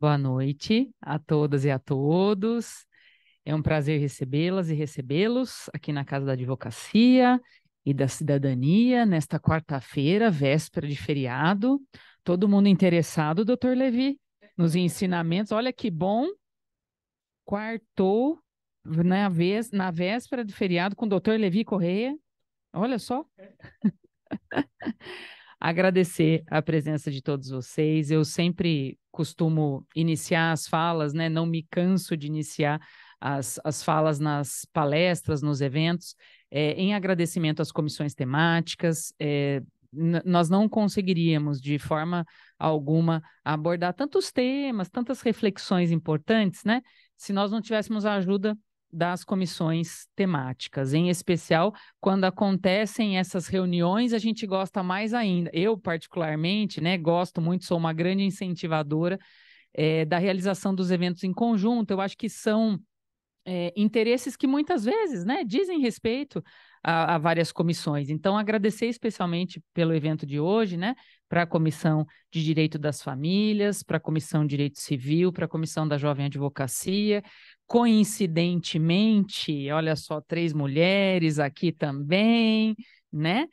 Boa noite a todas e a todos. É um prazer recebê-las e recebê-los aqui na Casa da Advocacia e da Cidadania, nesta quarta-feira, véspera de feriado. Todo mundo interessado, doutor Levi, nos ensinamentos. Olha que bom. Quartou na, né, vez, na véspera de feriado com o doutor Levi Correia. Olha só. agradecer a presença de todos vocês. Eu sempre costumo iniciar as falas, né? Não me canso de iniciar as, as falas nas palestras, nos eventos, é, em agradecimento às comissões temáticas. É, nós não conseguiríamos de forma alguma abordar tantos temas, tantas reflexões importantes, né? Se nós não tivéssemos a ajuda das comissões temáticas, em especial quando acontecem essas reuniões, a gente gosta mais ainda. Eu, particularmente, né, gosto muito, sou uma grande incentivadora é, da realização dos eventos em conjunto. Eu acho que são é, interesses que muitas vezes né, dizem respeito a, a, várias comissões. Então, agradecer especialmente pelo evento de hoje, né? para a Comissão de Direito das Famílias, para a Comissão de Direito Civil, para a Comissão da Jovem Advocacia. Coincidentemente, olha só, três mulheres aqui também, né?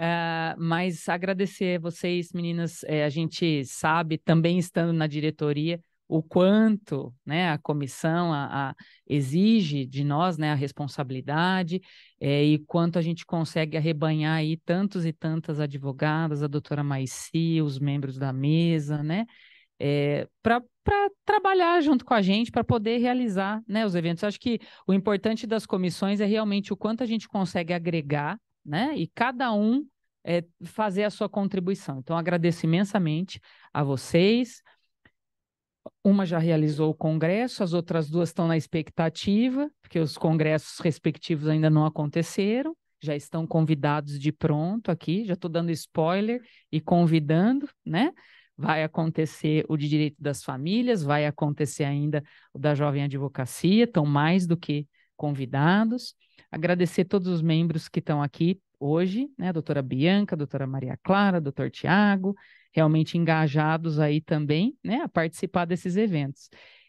Uh, mas agradecer a vocês, meninas. É, a gente sabe, também estando na diretoria, o quanto né, a comissão a, a exige de nós né, a responsabilidade é, e quanto a gente consegue arrebanhar aí tantos e tantas advogadas, a doutora Maici, os membros da mesa, né, é, eh, para trabalhar junto com a gente, para poder realizar né, os eventos. Acho que o importante das comissões é realmente o quanto a gente consegue agregar né, e cada um é, fazer a sua contribuição. Então, agradeço imensamente a vocês uma já realizou o congresso, as outras duas estão na expectativa, porque os congressos respectivos ainda não aconteceram. Já estão convidados de pronto aqui, já estou dando spoiler e convidando, né? Vai acontecer o de direito das famílias, vai acontecer ainda o da jovem advocacia, estão mais do que convidados. Agradecer todos os membros que estão aqui hoje, né? A doutora Bianca, a doutora Maria Clara, doutor Tiago, realmente engajados aí também, né, a participar desses eventos.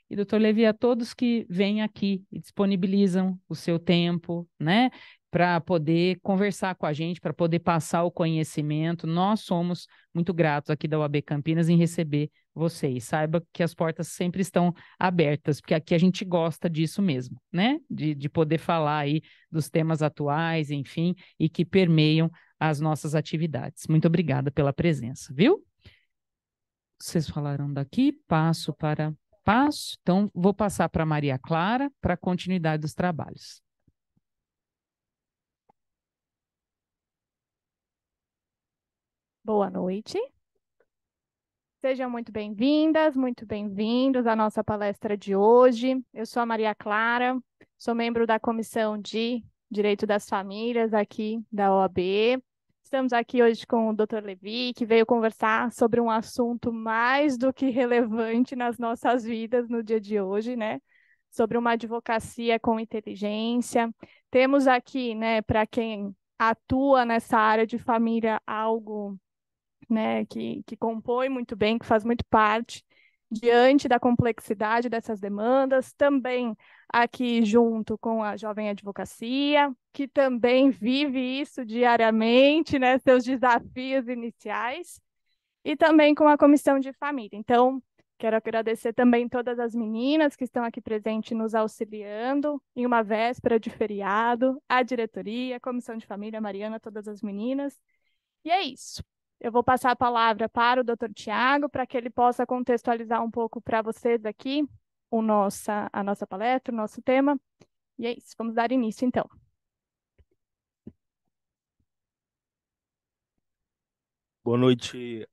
E, doutor Levi, a todos que vêm aqui e disponibilizam o seu tempo, né, para poder conversar com a gente, para poder passar o conhecimento. Nós somos muito gratos aqui da UAB Campinas em receber vocês. Saiba que as portas sempre estão abertas, porque aqui a gente gosta disso mesmo, né? De, de poder falar aí dos temas atuais, enfim, e que permeiam as nossas atividades. Muito obrigada pela presença, viu? vocês falaram daqui, passo para passo. Então, vou passar para Maria Clara para a continuidade dos trabalhos. Boa noite. Sejam muito bem-vindas, muito bem-vindos à nossa palestra de hoje. Eu sou a Maria Clara, sou membro da Comissão de Direito das Famílias aqui da OAB. Estamos aqui hoje com o Dr. Levi, que veio conversar sobre um assunto mais do que relevante nas nossas vidas no dia de hoje, né? Sobre uma advocacia com inteligência. Temos aqui, né, para quem atua nessa área de família, algo né, que, que compõe muito bem, que faz muito parte diante da complexidade dessas demandas, também aqui junto com a Jovem Advocacia, que também vive isso diariamente, né, seus desafios iniciais, e também com a Comissão de Família. Então, quero agradecer também todas as meninas que estão aqui presentes nos auxiliando em uma véspera de feriado, a diretoria, a Comissão de Família, a Mariana, todas as meninas. E é isso. Eu vou passar a palavra para o Dr. Tiago, para que ele possa contextualizar um pouco para vocês aqui o nossa, a nossa palestra, o nosso tema. E é isso, vamos dar início então. Boa noite.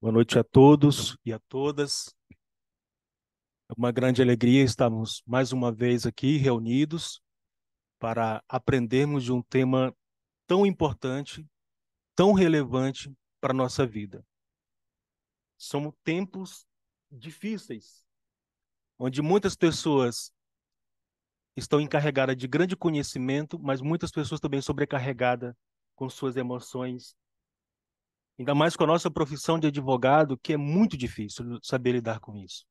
Boa noite a todos e a todas. É uma grande alegria estarmos mais uma vez aqui reunidos para aprendermos de um tema tão importante tão relevante para a nossa vida. São tempos difíceis, onde muitas pessoas estão encarregadas de grande conhecimento, mas muitas pessoas também sobrecarregadas com suas emoções. Ainda mais com a nossa profissão de advogado, que é muito difícil saber lidar com isso.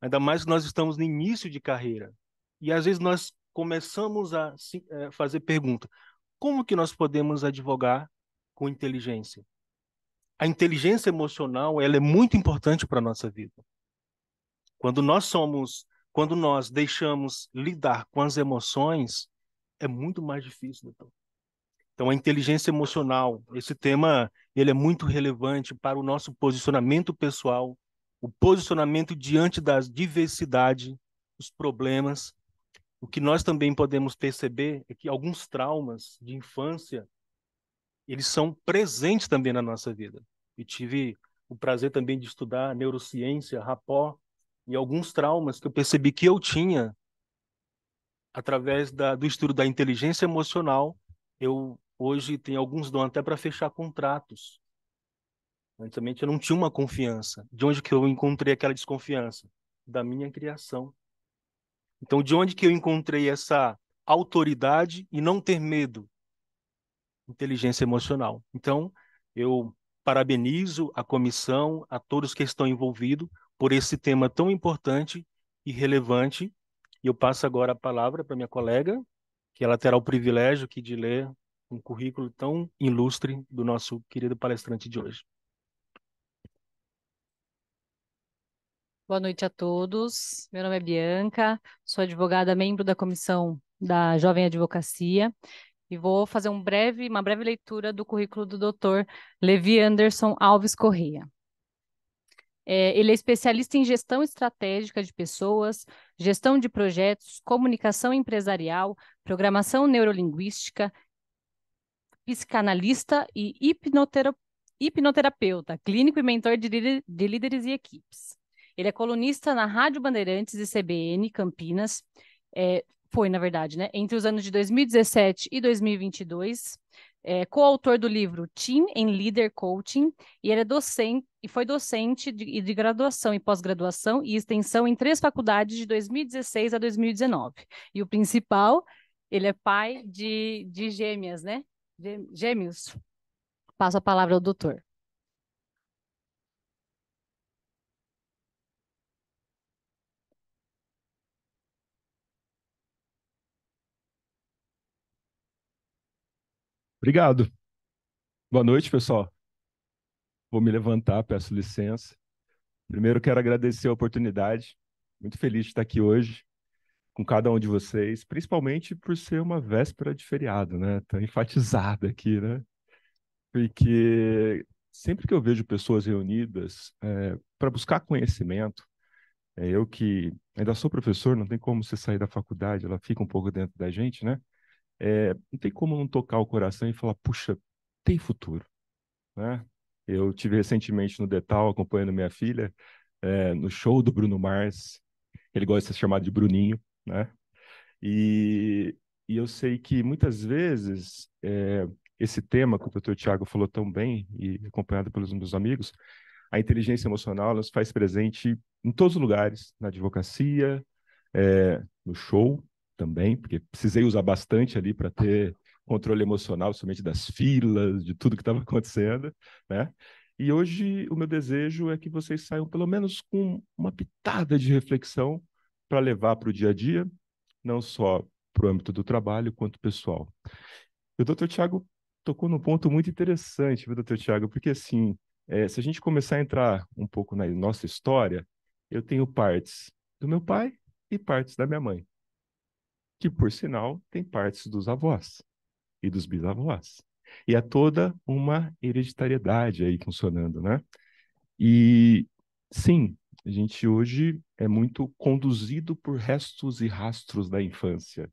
Ainda mais que nós estamos no início de carreira. E às vezes nós começamos a eh, fazer pergunta: como que nós podemos advogar com inteligência. A inteligência emocional, ela é muito importante para a nossa vida. Quando nós somos, quando nós deixamos lidar com as emoções, é muito mais difícil, Então, a inteligência emocional, esse tema, ele é muito relevante para o nosso posicionamento pessoal, o posicionamento diante da diversidade, os problemas. O que nós também podemos perceber é que alguns traumas de infância eles são presentes também na nossa vida. E tive o prazer também de estudar neurociência, rapó e alguns traumas que eu percebi que eu tinha através da, do estudo da inteligência emocional. Eu hoje tenho alguns dons até para fechar contratos. Antigamente eu não tinha uma confiança. De onde que eu encontrei aquela desconfiança? Da minha criação. Então, de onde que eu encontrei essa autoridade e não ter medo inteligência emocional. Então, eu parabenizo a comissão, a todos que estão envolvidos por esse tema tão importante e relevante. E eu passo agora a palavra para minha colega, que ela terá o privilégio aqui de ler um currículo tão ilustre do nosso querido palestrante de hoje. Boa noite a todos. Meu nome é Bianca, sou advogada, membro da comissão da Jovem Advocacia e vou fazer um breve, uma breve leitura do currículo do Dr. Levi Anderson Alves Correia. É, ele é especialista em gestão estratégica de pessoas, gestão de projetos, comunicação empresarial, programação neurolinguística, psicanalista e hipnoterapeuta, clínico e mentor de, de líderes e equipes. Ele é colunista na Rádio Bandeirantes e CBN Campinas, é, foi, na verdade, né? Entre os anos de 2017 e 2022, é, coautor do livro Team em Leader Coaching, e ele é docente e foi docente de, de graduação e pós-graduação e extensão em três faculdades de 2016 a 2019. E o principal, ele é pai de, de gêmeas, né? Gêmeos. Passo a palavra ao doutor. Obrigado. Boa noite, pessoal. Vou me levantar, peço licença. Primeiro, quero agradecer a oportunidade. Muito feliz de estar aqui hoje com cada um de vocês, principalmente por ser uma véspera de feriado, né? Está enfatizada aqui, né? Porque sempre que eu vejo pessoas reunidas é, para buscar conhecimento, é, eu que ainda sou professor, não tem como você sair da faculdade, ela fica um pouco dentro da gente, né? é, não tem como não tocar o coração e falar, puxa, tem futuro, né? Eu tive recentemente no Detal acompanhando minha filha é, no show do Bruno Mars, ele gosta de ser chamado de Bruninho, né? E, e eu sei que muitas vezes é, esse tema que o doutor Tiago falou tão bem e acompanhado pelos meus amigos, a inteligência emocional ela se faz presente em todos os lugares, na advocacia, é, no show, também, porque precisei usar bastante ali para ter controle emocional, somente das filas, de tudo que estava acontecendo, né? E hoje o meu desejo é que vocês saiam pelo menos com uma pitada de reflexão para levar para o dia a dia, não só para o âmbito do trabalho, quanto pessoal. E o doutor Tiago tocou num ponto muito interessante, viu, doutor Tiago? Porque, assim, é, se a gente começar a entrar um pouco na nossa história, eu tenho partes do meu pai e partes da minha mãe que, por sinal, tem partes dos avós e dos bisavós. E é há uhum. toda uma hereditariedade aí funcionando, né? E sim, a gente hoje é muito conduzido por restos e rastros da infância.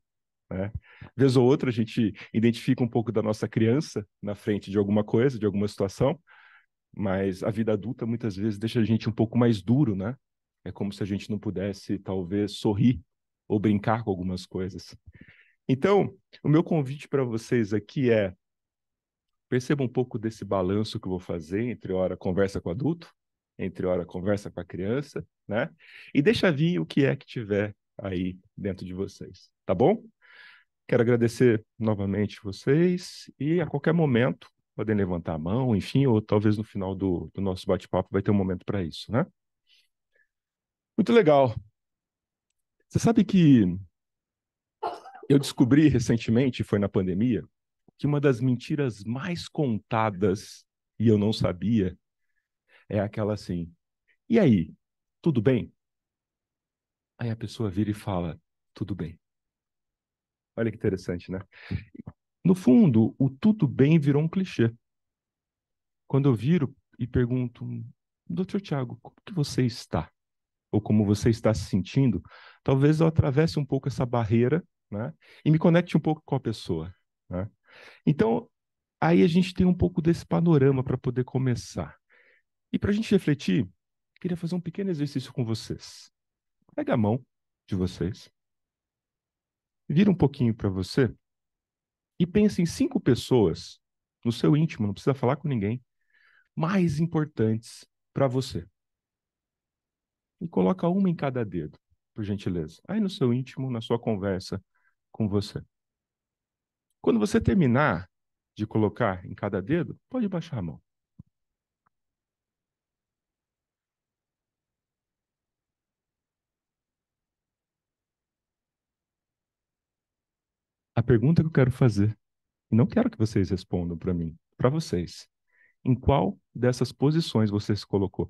Né? Vez ou outra a gente identifica um pouco da nossa criança na frente de alguma coisa, de alguma situação, mas a vida adulta muitas vezes deixa a gente um pouco mais duro, né? É como se a gente não pudesse, talvez, sorrir ou brincar com algumas coisas. Então, o meu convite para vocês aqui é perceba um pouco desse balanço que eu vou fazer entre hora conversa com adulto, entre hora conversa com a criança, né? E deixa vir o que é que tiver aí dentro de vocês, tá bom? Quero agradecer novamente vocês e a qualquer momento podem levantar a mão, enfim, ou talvez no final do, do nosso bate-papo vai ter um momento para isso, né? Muito legal. Você sabe que eu descobri recentemente, foi na pandemia, que uma das mentiras mais contadas, e eu não sabia, é aquela assim: e aí, tudo bem? Aí a pessoa vira e fala: tudo bem. Olha que interessante, né? No fundo, o tudo bem virou um clichê. Quando eu viro e pergunto, doutor Tiago, como que você está? ou como você está se sentindo, talvez eu atravesse um pouco essa barreira né? e me conecte um pouco com a pessoa. Né? Então, aí a gente tem um pouco desse panorama para poder começar. E para a gente refletir, queria fazer um pequeno exercício com vocês. Pega a mão de vocês, vira um pouquinho para você e pense em cinco pessoas no seu íntimo, não precisa falar com ninguém, mais importantes para você e coloca uma em cada dedo, por gentileza. Aí no seu íntimo, na sua conversa com você. Quando você terminar de colocar em cada dedo, pode baixar a mão. A pergunta que eu quero fazer, e não quero que vocês respondam para mim, para vocês. Em qual dessas posições você se colocou?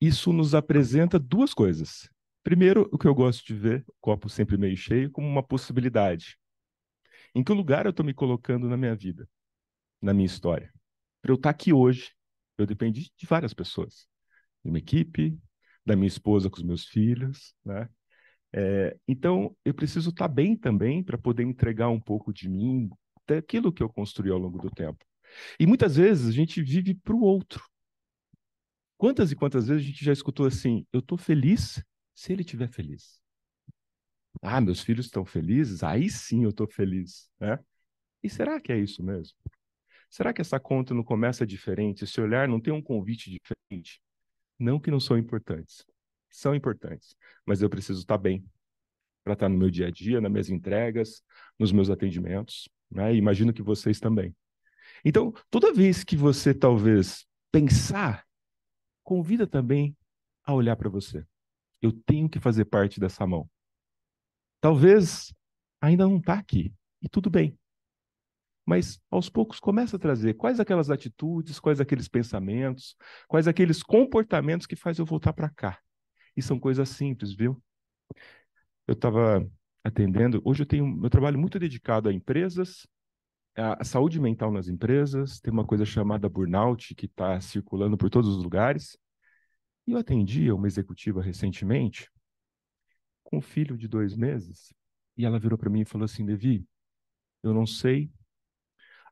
isso nos apresenta duas coisas. Primeiro, o que eu gosto de ver, o copo sempre meio cheio, como uma possibilidade. Em que lugar eu estou me colocando na minha vida, na minha história? Para eu estar tá aqui hoje, eu dependi de várias pessoas. De uma equipe, da minha esposa com os meus filhos, né? É, então, eu preciso estar tá bem também para poder entregar um pouco de mim, daquilo que eu construí ao longo do tempo. E muitas vezes a gente vive para o outro. Quantas e quantas vezes a gente já escutou assim: eu estou feliz se ele estiver feliz. Ah, meus filhos estão felizes, aí sim eu estou feliz. Né? E será que é isso mesmo? Será que essa conta não começa diferente? Esse olhar não tem um convite diferente? Não que não são importantes. São importantes. Mas eu preciso estar tá bem para estar tá no meu dia a dia, nas minhas entregas, nos meus atendimentos. Né? imagino que vocês também. Então, toda vez que você talvez pensar convida também a olhar para você. Eu tenho que fazer parte dessa mão. Talvez ainda não está aqui, e tudo bem. Mas aos poucos começa a trazer quais aquelas atitudes, quais aqueles pensamentos, quais aqueles comportamentos que faz eu voltar para cá. E são coisas simples, viu? Eu estava atendendo, hoje eu tenho meu trabalho muito dedicado a empresas é, a saúde mental nas empresas, tem uma coisa chamada burnout que está circulando por todos os lugares. E eu atendi uma executiva recentemente com um filho de dois meses e ela virou para mim e falou assim, Devi, eu não sei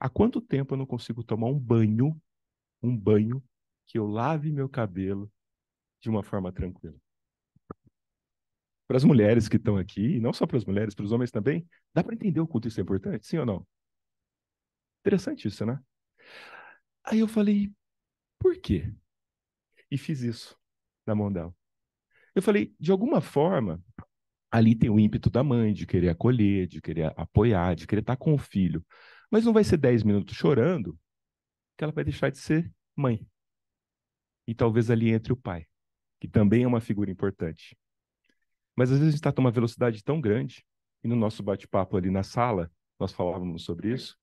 há quanto tempo eu não consigo tomar um banho, um banho que eu lave meu cabelo de uma forma tranquila. Para as mulheres que estão aqui, e não só para as mulheres, para os homens também, dá para entender o quanto isso é importante, sim ou não? Interessante isso, né? Aí eu falei, por quê? E fiz isso na mão dela. Eu falei, de alguma forma, ali tem o ímpeto da mãe de querer acolher, de querer apoiar, de querer estar com o filho. Mas não vai ser 10 minutos chorando que ela vai deixar de ser mãe. E talvez ali entre o pai, que também é uma figura importante. Mas às vezes a gente está numa velocidade tão grande, e no nosso bate-papo ali na sala, nós falávamos sobre isso,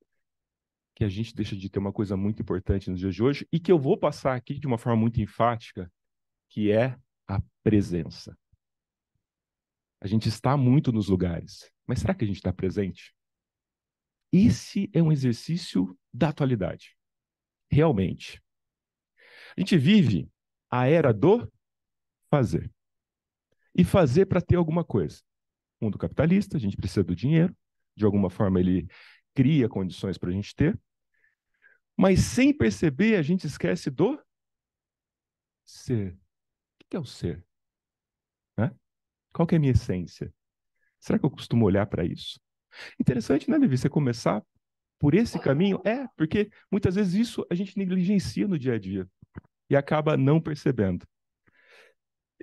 que a gente deixa de ter uma coisa muito importante nos dias de hoje e que eu vou passar aqui de uma forma muito enfática, que é a presença. A gente está muito nos lugares, mas será que a gente está presente? Esse é um exercício da atualidade, realmente. A gente vive a era do fazer. E fazer para ter alguma coisa. Mundo capitalista, a gente precisa do dinheiro, de alguma forma ele cria condições para a gente ter. Mas sem perceber, a gente esquece do ser. O que é o ser? Né? Qual é a minha essência? Será que eu costumo olhar para isso? Interessante, né, Levi? Você começar por esse caminho? É, porque muitas vezes isso a gente negligencia no dia a dia e acaba não percebendo.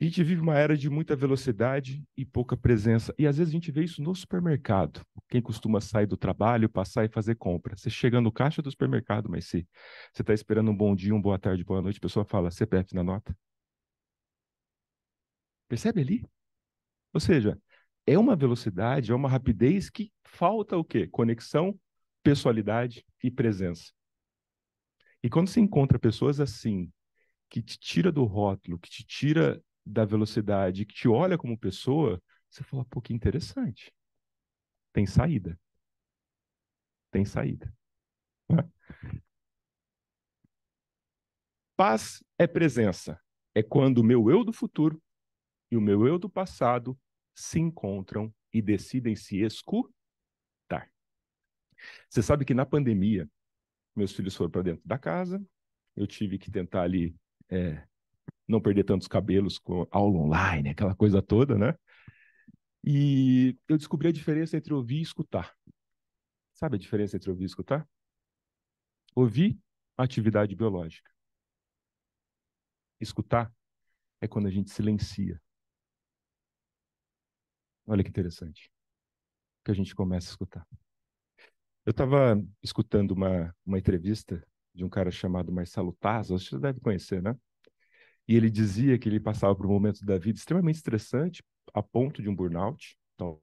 A gente vive uma era de muita velocidade e pouca presença. E às vezes a gente vê isso no supermercado. Quem costuma sair do trabalho, passar e fazer compra. Você chega no caixa do supermercado, mas se você está esperando um bom dia, uma boa tarde, boa noite, a pessoa fala CPF na nota. Percebe ali? Ou seja, é uma velocidade, é uma rapidez que falta o quê? Conexão, pessoalidade e presença. E quando se encontra pessoas assim, que te tira do rótulo, que te tira da velocidade que te olha como pessoa, você fala, pô, que interessante. Tem saída. Tem saída. Paz é presença. É quando o meu eu do futuro e o meu eu do passado se encontram e decidem se escutar. Você sabe que na pandemia, meus filhos foram para dentro da casa, eu tive que tentar ali é, não perder tantos cabelos com aula online, aquela coisa toda, né? E eu descobri a diferença entre ouvir e escutar. Sabe a diferença entre ouvir e escutar? Ouvir, atividade biológica. Escutar é quando a gente silencia. Olha que interessante. Que a gente começa a escutar. Eu estava escutando uma, uma entrevista de um cara chamado Marcelo Taz, você deve conhecer, né? E ele dizia que ele passava por um momento da vida extremamente estressante, a ponto de um burnout. Então,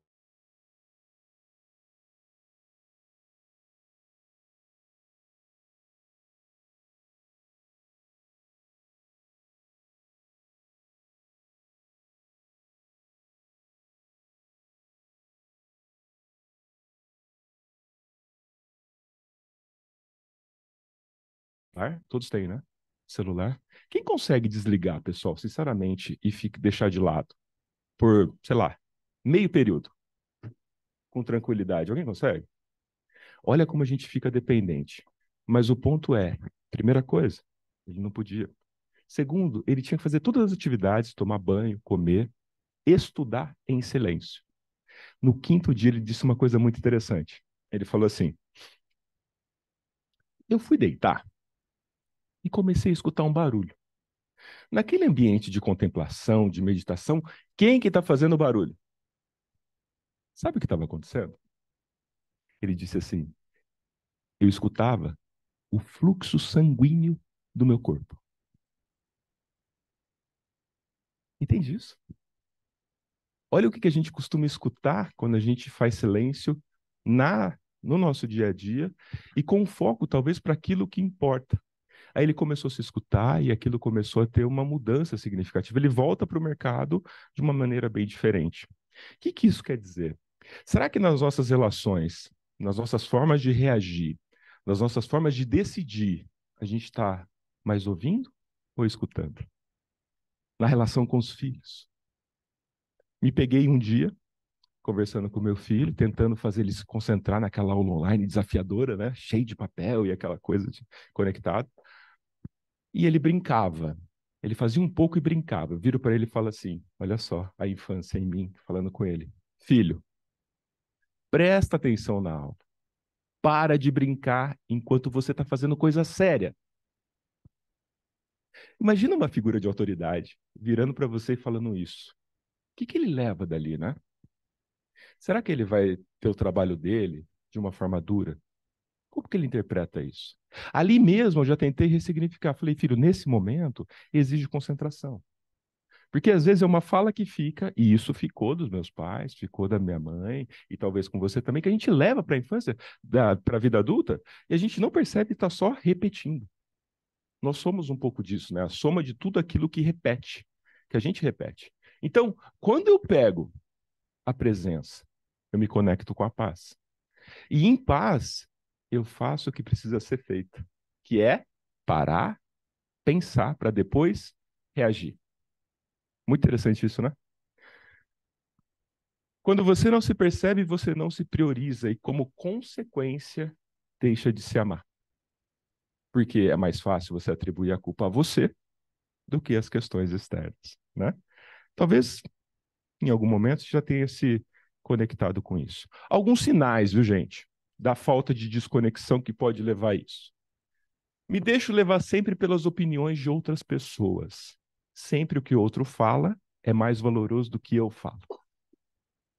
Todos têm, né? Celular. Quem consegue desligar, pessoal, sinceramente, e fica, deixar de lado por, sei lá, meio período? Com tranquilidade. Alguém consegue? Olha como a gente fica dependente. Mas o ponto é: primeira coisa, ele não podia. Segundo, ele tinha que fazer todas as atividades, tomar banho, comer, estudar em silêncio. No quinto dia, ele disse uma coisa muito interessante. Ele falou assim: Eu fui deitar e comecei a escutar um barulho. Naquele ambiente de contemplação, de meditação, quem que está fazendo barulho? Sabe o que estava acontecendo? Ele disse assim: eu escutava o fluxo sanguíneo do meu corpo. Entende isso? Olha o que a gente costuma escutar quando a gente faz silêncio na no nosso dia a dia e com foco talvez para aquilo que importa. Aí ele começou a se escutar e aquilo começou a ter uma mudança significativa. Ele volta para o mercado de uma maneira bem diferente. O que, que isso quer dizer? Será que nas nossas relações, nas nossas formas de reagir, nas nossas formas de decidir, a gente está mais ouvindo ou escutando? Na relação com os filhos. Me peguei um dia conversando com meu filho, tentando fazer ele se concentrar naquela aula online desafiadora, né? Cheio de papel e aquela coisa de conectado. E ele brincava. Ele fazia um pouco e brincava. Eu viro para ele e falo assim: Olha só a infância em mim, falando com ele. Filho, presta atenção na aula. Para de brincar enquanto você está fazendo coisa séria. Imagina uma figura de autoridade virando para você e falando isso. O que, que ele leva dali, né? Será que ele vai ter o trabalho dele de uma forma dura? Como que ele interpreta isso? Ali mesmo eu já tentei ressignificar. Falei, filho, nesse momento exige concentração. Porque às vezes é uma fala que fica, e isso ficou dos meus pais, ficou da minha mãe, e talvez com você também, que a gente leva para a infância, para a vida adulta, e a gente não percebe, está só repetindo. Nós somos um pouco disso, né? A soma de tudo aquilo que repete, que a gente repete. Então, quando eu pego a presença, eu me conecto com a paz. E em paz, eu faço o que precisa ser feito, que é parar, pensar para depois reagir. Muito interessante isso, né? Quando você não se percebe, você não se prioriza e, como consequência, deixa de se amar. Porque é mais fácil você atribuir a culpa a você do que às questões externas, né? Talvez em algum momento você já tenha se conectado com isso. Alguns sinais, viu, gente? da falta de desconexão que pode levar a isso. Me deixo levar sempre pelas opiniões de outras pessoas. Sempre o que outro fala é mais valoroso do que eu falo.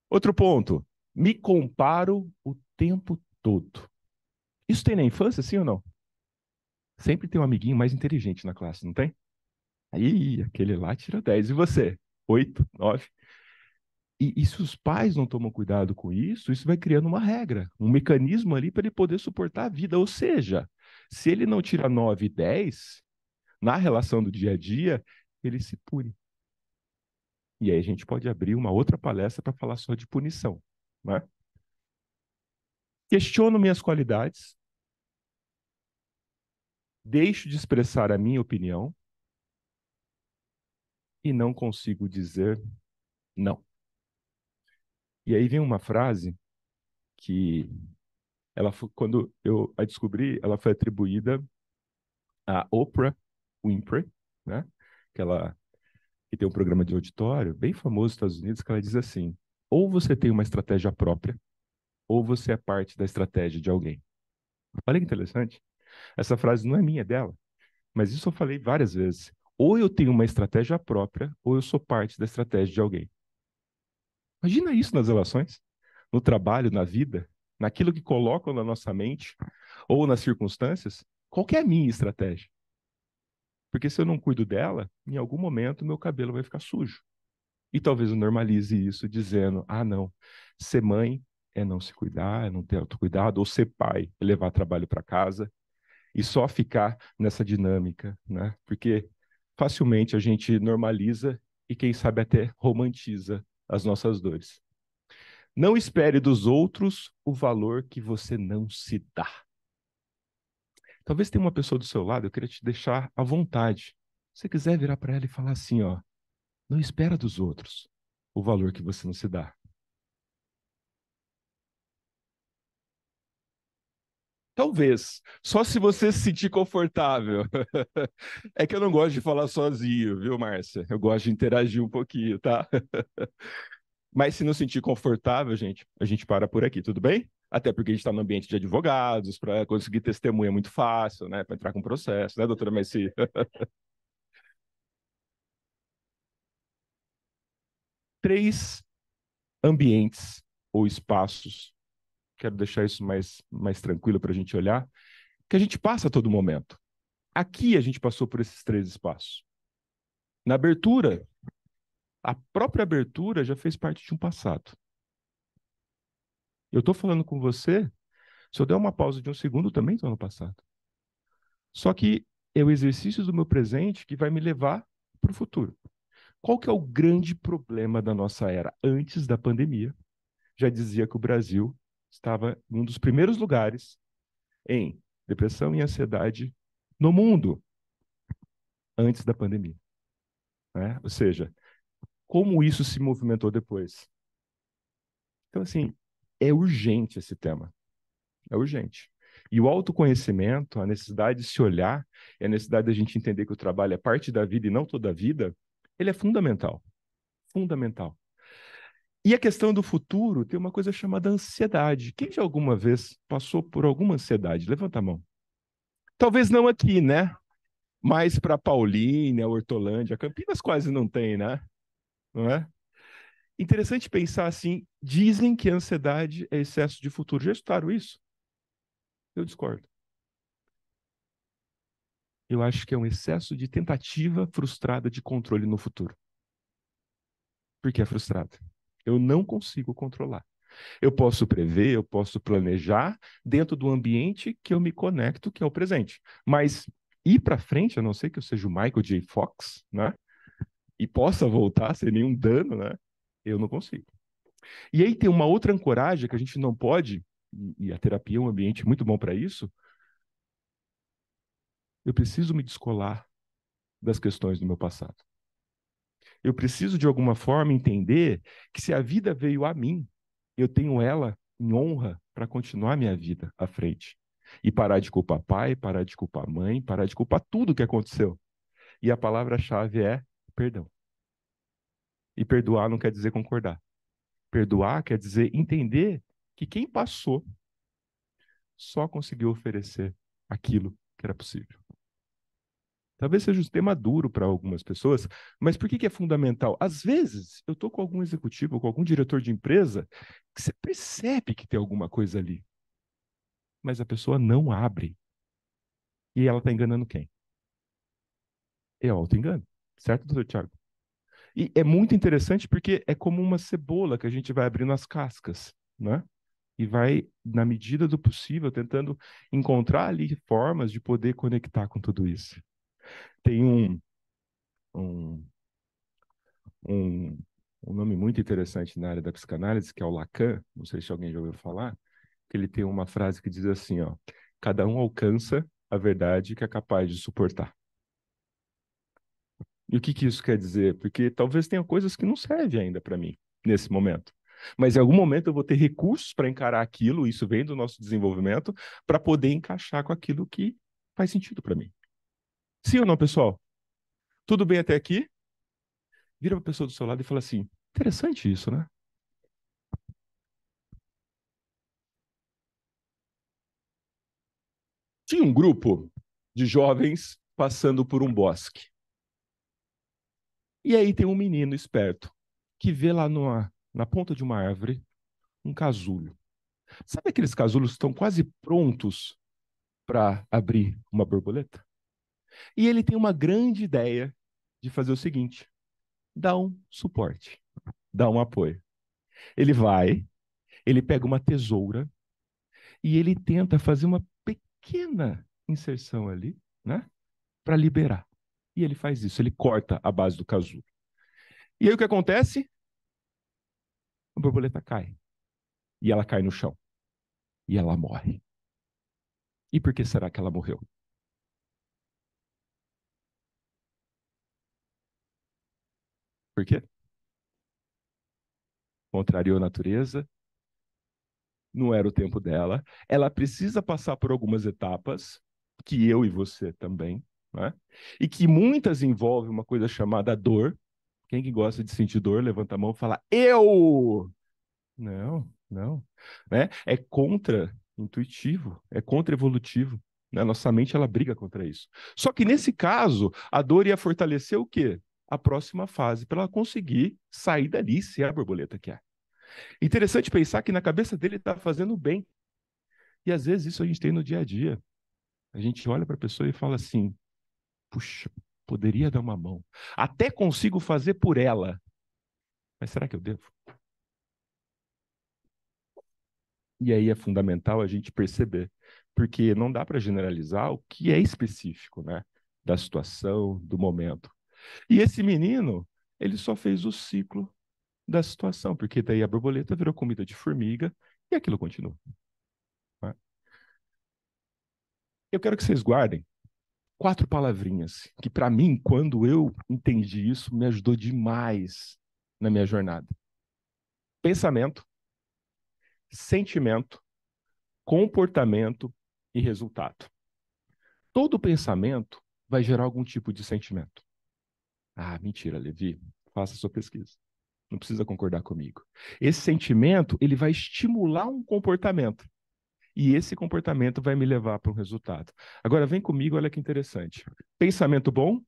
Outro ponto, me comparo o tempo todo. Isso tem na infância, sim ou não? Sempre tem um amiguinho mais inteligente na classe, não tem? Aí, aquele lá tira 10. E você? 8, 9? E, e, se os pais não tomam cuidado com isso, isso vai criando uma regra, um mecanismo ali para ele poder suportar a vida. Ou seja, se ele não tira 9 e 10, na relação do dia a dia, ele se pune. E aí a gente pode abrir uma outra palestra para falar só de punição. Né? Questiono minhas qualidades, deixo de expressar a minha opinião e não consigo dizer não. E aí vem uma frase que ela foi, quando eu a descobri, ela foi atribuída a Oprah Winfrey, né? Que ela que tem um programa de auditório bem famoso nos Estados Unidos que ela diz assim: ou você tem uma estratégia própria, ou você é parte da estratégia de alguém. Olha que interessante. Essa frase não é minha, é dela. Mas isso eu falei várias vezes. Ou eu tenho uma estratégia própria, ou eu sou parte da estratégia de alguém. Imagina isso nas relações, no trabalho, na vida, naquilo que colocam na nossa mente ou nas circunstâncias. Qual é a minha estratégia? Porque se eu não cuido dela, em algum momento meu cabelo vai ficar sujo. E talvez eu normalize isso dizendo: ah, não, ser mãe é não se cuidar, é não ter autocuidado, ou ser pai é levar trabalho para casa e só ficar nessa dinâmica, né? Porque facilmente a gente normaliza e, quem sabe, até romantiza as nossas dores. Não espere dos outros o valor que você não se dá. Talvez tenha uma pessoa do seu lado, eu queria te deixar à vontade. Se você quiser virar para ela e falar assim, ó, não espera dos outros o valor que você não se dá. Talvez. Só se você se sentir confortável. é que eu não gosto de falar sozinho, viu, Márcia? Eu gosto de interagir um pouquinho, tá? Mas se não sentir confortável, gente, a gente para por aqui, tudo bem? Até porque a gente está no ambiente de advogados, para conseguir testemunha é muito fácil, né? Para entrar com processo, né, doutora Messi? Três ambientes ou espaços quero deixar isso mais, mais tranquilo para a gente olhar, que a gente passa a todo momento. Aqui a gente passou por esses três espaços. Na abertura, a própria abertura já fez parte de um passado. Eu estou falando com você, se eu der uma pausa de um segundo, também estou no passado. Só que é o exercício do meu presente que vai me levar para o futuro. Qual que é o grande problema da nossa era? Antes da pandemia, já dizia que o Brasil estava em um dos primeiros lugares em depressão e ansiedade no mundo antes da pandemia. Né? Ou seja, como isso se movimentou depois? Então, assim, é urgente esse tema. É urgente. E o autoconhecimento, a necessidade de se olhar, a necessidade da gente entender que o trabalho é parte da vida e não toda a vida, ele é fundamental. Fundamental. E a questão do futuro tem uma coisa chamada ansiedade. Quem de alguma vez passou por alguma ansiedade? Levanta a mão. Talvez não aqui, né? Mas para Paulínia, Hortolândia, Campinas quase não tem, né? Não é? Interessante pensar assim: dizem que a ansiedade é excesso de futuro. Já estudaram isso? Eu discordo. Eu acho que é um excesso de tentativa frustrada de controle no futuro. Porque é frustrado. Eu não consigo controlar. Eu posso prever, eu posso planejar dentro do ambiente que eu me conecto, que é o presente. Mas ir para frente, a não ser que eu seja o Michael J. Fox, né? E possa voltar sem nenhum dano, né? Eu não consigo. E aí tem uma outra ancoragem que a gente não pode, e a terapia é um ambiente muito bom para isso. Eu preciso me descolar das questões do meu passado eu preciso de alguma forma entender que se a vida veio a mim, eu tenho ela em honra para continuar minha vida à frente. E parar de culpar pai, parar de culpar mãe, parar de culpar tudo o que aconteceu. E a palavra-chave é perdão. E perdoar não quer dizer concordar. Perdoar quer dizer entender que quem passou só conseguiu oferecer aquilo que era possível. Talvez seja um tema duro para algumas pessoas, mas por que, que é fundamental? Às vezes, eu estou com algum executivo, com algum diretor de empresa, que você percebe que tem alguma coisa ali, mas a pessoa não abre. E ela está enganando quem? É auto-engano, certo, doutor Tiago? E é muito interessante porque é como uma cebola que a gente vai abrindo as cascas, né? E vai, na medida do possível, tentando encontrar ali formas de poder conectar com tudo isso. Tem um, um, um, um nome muito interessante na área da psicanálise, que é o Lacan, não sei se alguém já ouviu falar, que ele tem uma frase que diz assim, ó, cada um alcança a verdade que é capaz de suportar. E o que, que isso quer dizer? Porque talvez tenha coisas que não servem ainda para mim nesse momento. Mas em algum momento eu vou ter recursos para encarar aquilo, isso vem do nosso desenvolvimento, para poder encaixar com aquilo que faz sentido para mim. Sim ou não, pessoal? Tudo bem até aqui? Vira uma a pessoa do seu lado e fala assim: interessante isso, né? Tinha um grupo de jovens passando por um bosque. E aí tem um menino esperto que vê lá numa, na ponta de uma árvore um casulo. Sabe aqueles casulos que estão quase prontos para abrir uma borboleta? E ele tem uma grande ideia de fazer o seguinte: dá um suporte, dá um apoio. Ele vai, ele pega uma tesoura e ele tenta fazer uma pequena inserção ali, né? Para liberar. E ele faz isso, ele corta a base do casulo. E aí o que acontece? A borboleta cai. E ela cai no chão. E ela morre. E por que será que ela morreu? Por quê? Contrariou a natureza, não era o tempo dela. Ela precisa passar por algumas etapas, que eu e você também, né? e que muitas envolvem uma coisa chamada dor. Quem que gosta de sentir dor, levanta a mão e fala, eu! Não, não. Né? É contra-intuitivo, é contra-evolutivo. Né? Nossa mente, ela briga contra isso. Só que nesse caso, a dor ia fortalecer o quê? a próxima fase, para ela conseguir sair dali, se é a borboleta que é. Interessante pensar que na cabeça dele está fazendo bem. E às vezes isso a gente tem no dia a dia. A gente olha para a pessoa e fala assim: puxa, poderia dar uma mão. Até consigo fazer por ela. Mas será que eu devo? E aí é fundamental a gente perceber, porque não dá para generalizar o que é específico, né? Da situação, do momento. E esse menino, ele só fez o ciclo da situação, porque daí a borboleta virou comida de formiga e aquilo continua. Né? Eu quero que vocês guardem quatro palavrinhas que, para mim, quando eu entendi isso, me ajudou demais na minha jornada: pensamento, sentimento, comportamento e resultado. Todo pensamento vai gerar algum tipo de sentimento. Ah, mentira, Levi, faça sua pesquisa. Não precisa concordar comigo. Esse sentimento, ele vai estimular um comportamento. E esse comportamento vai me levar para um resultado. Agora, vem comigo, olha que interessante. Pensamento bom,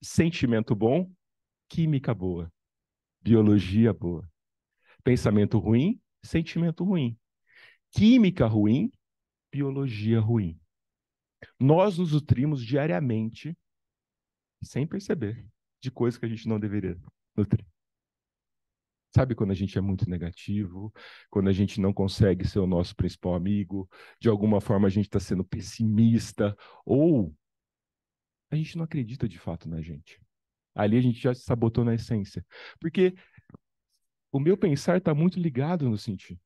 sentimento bom, química boa, biologia boa. Pensamento ruim, sentimento ruim. Química ruim, biologia ruim. Nós nos nutrimos diariamente, sem perceber, de coisas que a gente não deveria nutrir. Sabe quando a gente é muito negativo, quando a gente não consegue ser o nosso principal amigo, de alguma forma a gente está sendo pessimista, ou a gente não acredita de fato na gente. Ali a gente já se sabotou na essência. Porque o meu pensar está muito ligado no sentir.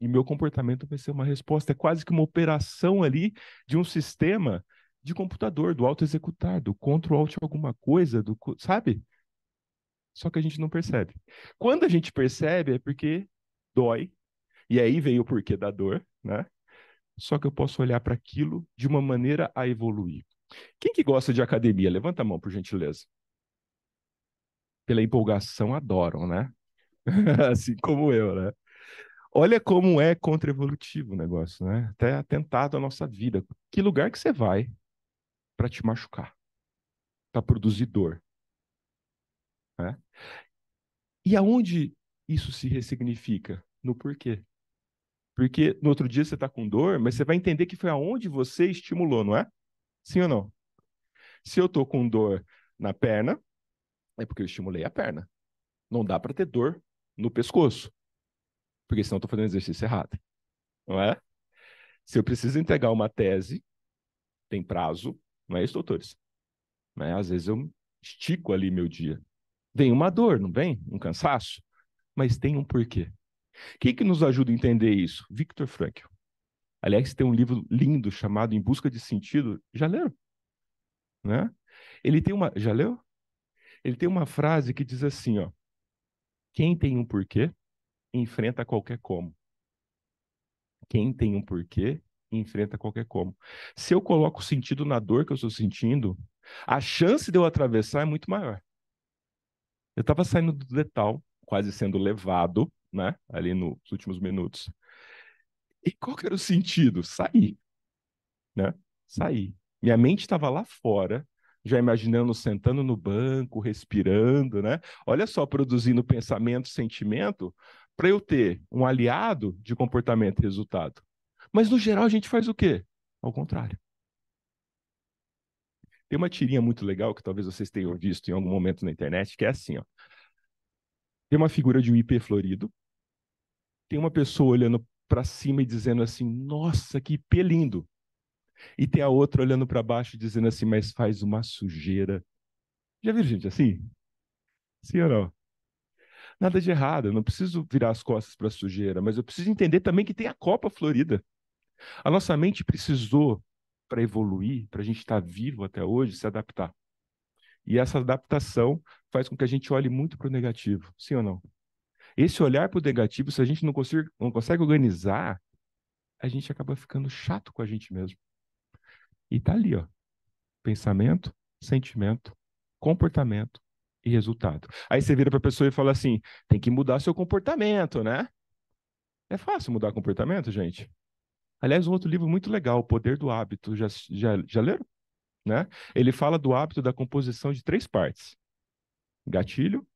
E meu comportamento vai ser uma resposta, é quase que uma operação ali de um sistema de computador, do auto-executar, do Ctrl-Alt alguma coisa, do sabe? Só que a gente não percebe. Quando a gente percebe é porque dói, e aí veio o porquê da dor, né? Só que eu posso olhar para aquilo de uma maneira a evoluir. Quem que gosta de academia? Levanta a mão, por gentileza. Pela empolgação, adoram, né? assim como eu, né? Olha como é contra-evolutivo o negócio, né? Até atentado à nossa vida. Que lugar que você vai, para te machucar, para produzir dor. Né? E aonde isso se ressignifica? No porquê. Porque no outro dia você está com dor, mas você vai entender que foi aonde você estimulou, não é? Sim ou não? Se eu estou com dor na perna, é porque eu estimulei a perna. Não dá para ter dor no pescoço, porque senão eu estou fazendo exercício errado, não é? Se eu preciso entregar uma tese, tem prazo, não é isso, doutores? Né? Às vezes eu estico ali meu dia. Vem uma dor, não vem? Um cansaço? Mas tem um porquê. O que, que nos ajuda a entender isso? Victor Frankl. Aliás, tem um livro lindo chamado Em Busca de Sentido. Já leram? Né? Ele tem uma. Já leu? Ele tem uma frase que diz assim: ó, quem tem um porquê enfrenta qualquer como. Quem tem um porquê enfrenta qualquer como. Se eu coloco sentido na dor que eu estou sentindo, a chance de eu atravessar é muito maior. Eu estava saindo do letal, quase sendo levado, né? Ali nos últimos minutos. E qual que era o sentido? Sair, né? Sair. Minha mente estava lá fora, já imaginando sentando no banco, respirando, né? Olha só, produzindo pensamento, sentimento, para eu ter um aliado de comportamento e resultado. Mas no geral a gente faz o quê? Ao contrário. Tem uma tirinha muito legal que talvez vocês tenham visto em algum momento na internet, que é assim, ó. Tem uma figura de um IP florido. Tem uma pessoa olhando para cima e dizendo assim: "Nossa, que IP lindo". E tem a outra olhando para baixo e dizendo assim: "Mas faz uma sujeira". Já viram gente assim? Sim ou não? Nada de errado, eu não preciso virar as costas para a sujeira, mas eu preciso entender também que tem a Copa Florida. A nossa mente precisou, para evoluir, para a gente estar tá vivo até hoje, se adaptar. E essa adaptação faz com que a gente olhe muito para o negativo, sim ou não? Esse olhar para o negativo, se a gente não consegue, não consegue organizar, a gente acaba ficando chato com a gente mesmo. E tá ali, ó. Pensamento, sentimento, comportamento e resultado. Aí você vira para a pessoa e fala assim: tem que mudar seu comportamento, né? É fácil mudar comportamento, gente? Aliás, um outro livro muito legal, O Poder do Hábito, já, já, já leram? Né? Ele fala do hábito da composição de três partes: gatilho,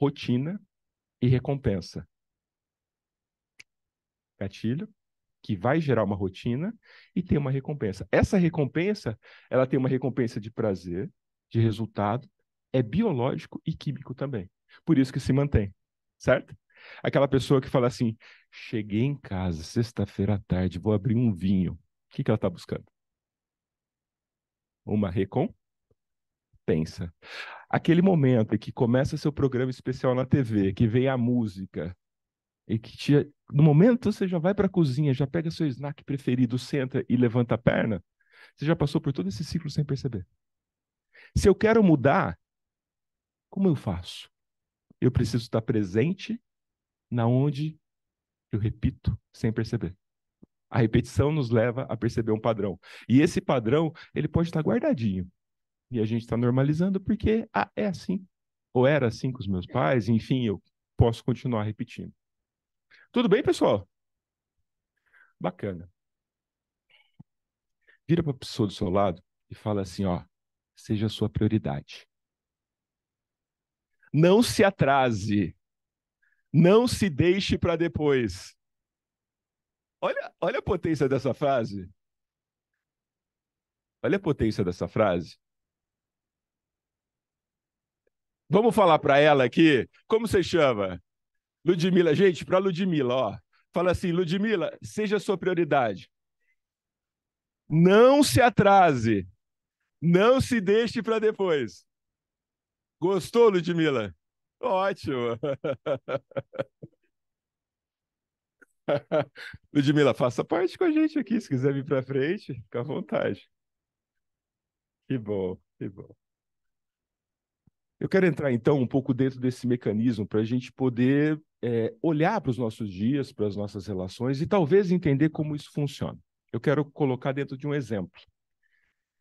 rotina e recompensa. Gatilho, que vai gerar uma rotina e tem uma recompensa. Essa recompensa, ela tem uma recompensa de prazer, de resultado, é biológico e químico também. Por isso que se mantém, certo? Aquela pessoa que fala assim: cheguei em casa sexta-feira à tarde, vou abrir um vinho. O que, que ela está buscando? Uma recompensa. Aquele momento em que começa seu programa especial na TV, que vem a música, e que te... no momento você já vai para a cozinha, já pega seu snack preferido, senta e levanta a perna, você já passou por todo esse ciclo sem perceber. Se eu quero mudar, como eu faço? Eu preciso estar presente na onde eu repito sem perceber. A repetição nos leva a perceber um padrão. E esse padrão, ele pode estar guardadinho. E a gente está normalizando porque ah, é assim. Ou era assim com os meus pais, enfim, eu posso continuar repetindo. Tudo bem, pessoal? Bacana. Vira para a pessoa do seu lado e fala assim, ó, seja a sua prioridade. Não se atrase. Não se deixe para depois. Olha, olha a potência dessa frase. Olha a potência dessa frase. Vamos falar para ela aqui. Como você chama? Ludmila, gente, para Ludmila, ó. Fala assim, Ludmila, seja sua prioridade. Não se atrase. Não se deixe para depois. Gostou, Ludmila? Ótimo. Ludmila, faça parte com a gente aqui. Se quiser vir para frente, fica à vontade. Que bom, que bom. Eu quero entrar então um pouco dentro desse mecanismo para a gente poder é, olhar para os nossos dias, para as nossas relações e talvez entender como isso funciona. Eu quero colocar dentro de um exemplo.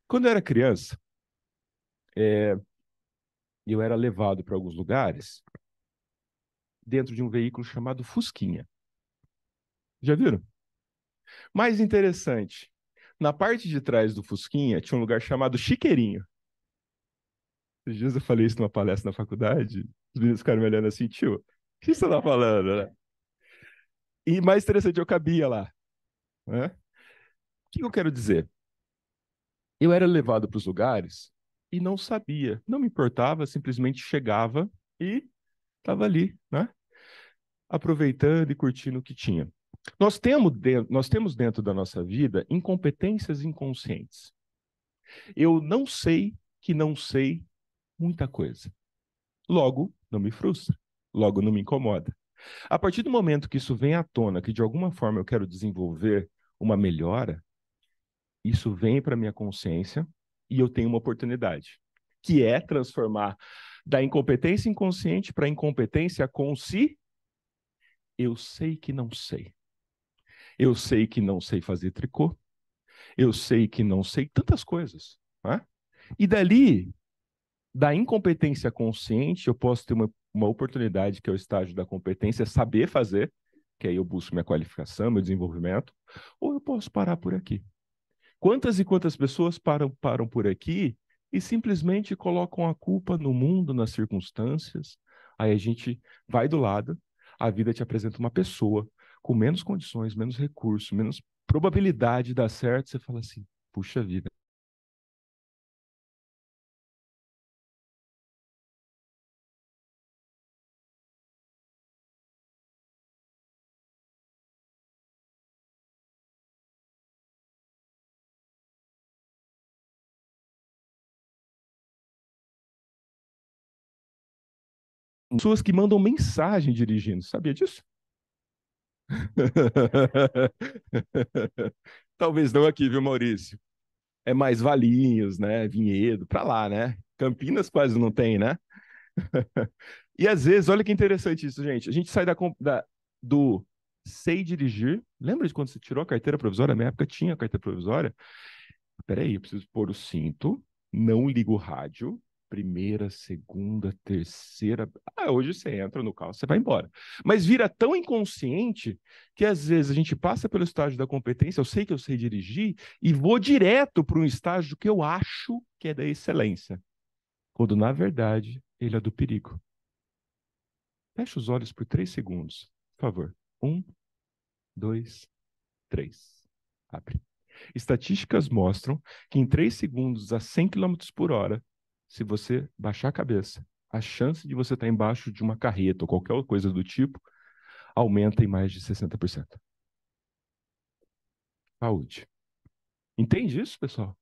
Quando eu era criança, é, eu era levado para alguns lugares dentro de um veículo chamado Fusquinha. Já viram? Mais interessante, na parte de trás do Fusquinha tinha um lugar chamado Chiqueirinho. Esses dias eu falei isso numa palestra na faculdade, os meninos ficaram me olhando assim, tio, o que você tá falando, né? E mais interessante, eu cabia lá. Né? O que eu quero dizer? Eu era levado para os lugares e não sabia. Não me importava, simplesmente chegava e estava ali, né? Aproveitando e curtindo o que tinha. Nós temos, dentro, nós temos dentro da nossa vida incompetências inconscientes. Eu não sei que não sei muita coisa. Logo, não me frustra. Logo, não me incomoda. A partir do momento que isso vem à tona, que de alguma forma eu quero desenvolver uma melhora, isso vem para minha consciência e eu tenho uma oportunidade, que é transformar da incompetência inconsciente para incompetência com si Eu sei que não sei. Eu sei que não sei fazer tricô. Eu sei que não sei tantas coisas. Né? E dali, da incompetência consciente, eu posso ter uma, uma oportunidade, que é o estágio da competência, saber fazer, que aí eu busco minha qualificação, meu desenvolvimento, ou eu posso parar por aqui. Quantas e quantas pessoas param, param por aqui e simplesmente colocam a culpa no mundo, nas circunstâncias? Aí a gente vai do lado, a vida te apresenta uma pessoa com menos condições, menos recurso, menos probabilidade de dar certo, você fala assim: puxa vida, pessoas que mandam mensagem dirigindo, sabia disso? Talvez não aqui, viu, Maurício? É mais Valinhos, né? Vinhedo, para lá, né? Campinas quase não tem, né? e às vezes, olha que interessante isso, gente. A gente sai da, da do sei dirigir. Lembra de quando você tirou a carteira provisória? Na minha época tinha a carteira provisória. Peraí, eu preciso pôr o cinto, não ligo o rádio, primeira, segunda, terceira. Ah, hoje você entra no carro, você vai embora. Mas vira tão inconsciente que às vezes a gente passa pelo estágio da competência, eu sei que eu sei dirigir, e vou direto para um estágio que eu acho que é da excelência. Quando na verdade ele é do perigo. Feche os olhos por três segundos, por favor. Um, dois, três. Abre. Estatísticas mostram que em 3 segundos a 100 km por hora, se você baixar a cabeça, a chance de você estar tá embaixo de uma carreta ou qualquer coisa do tipo aumenta em mais de 60%. Saúde. Entende isso, pessoal?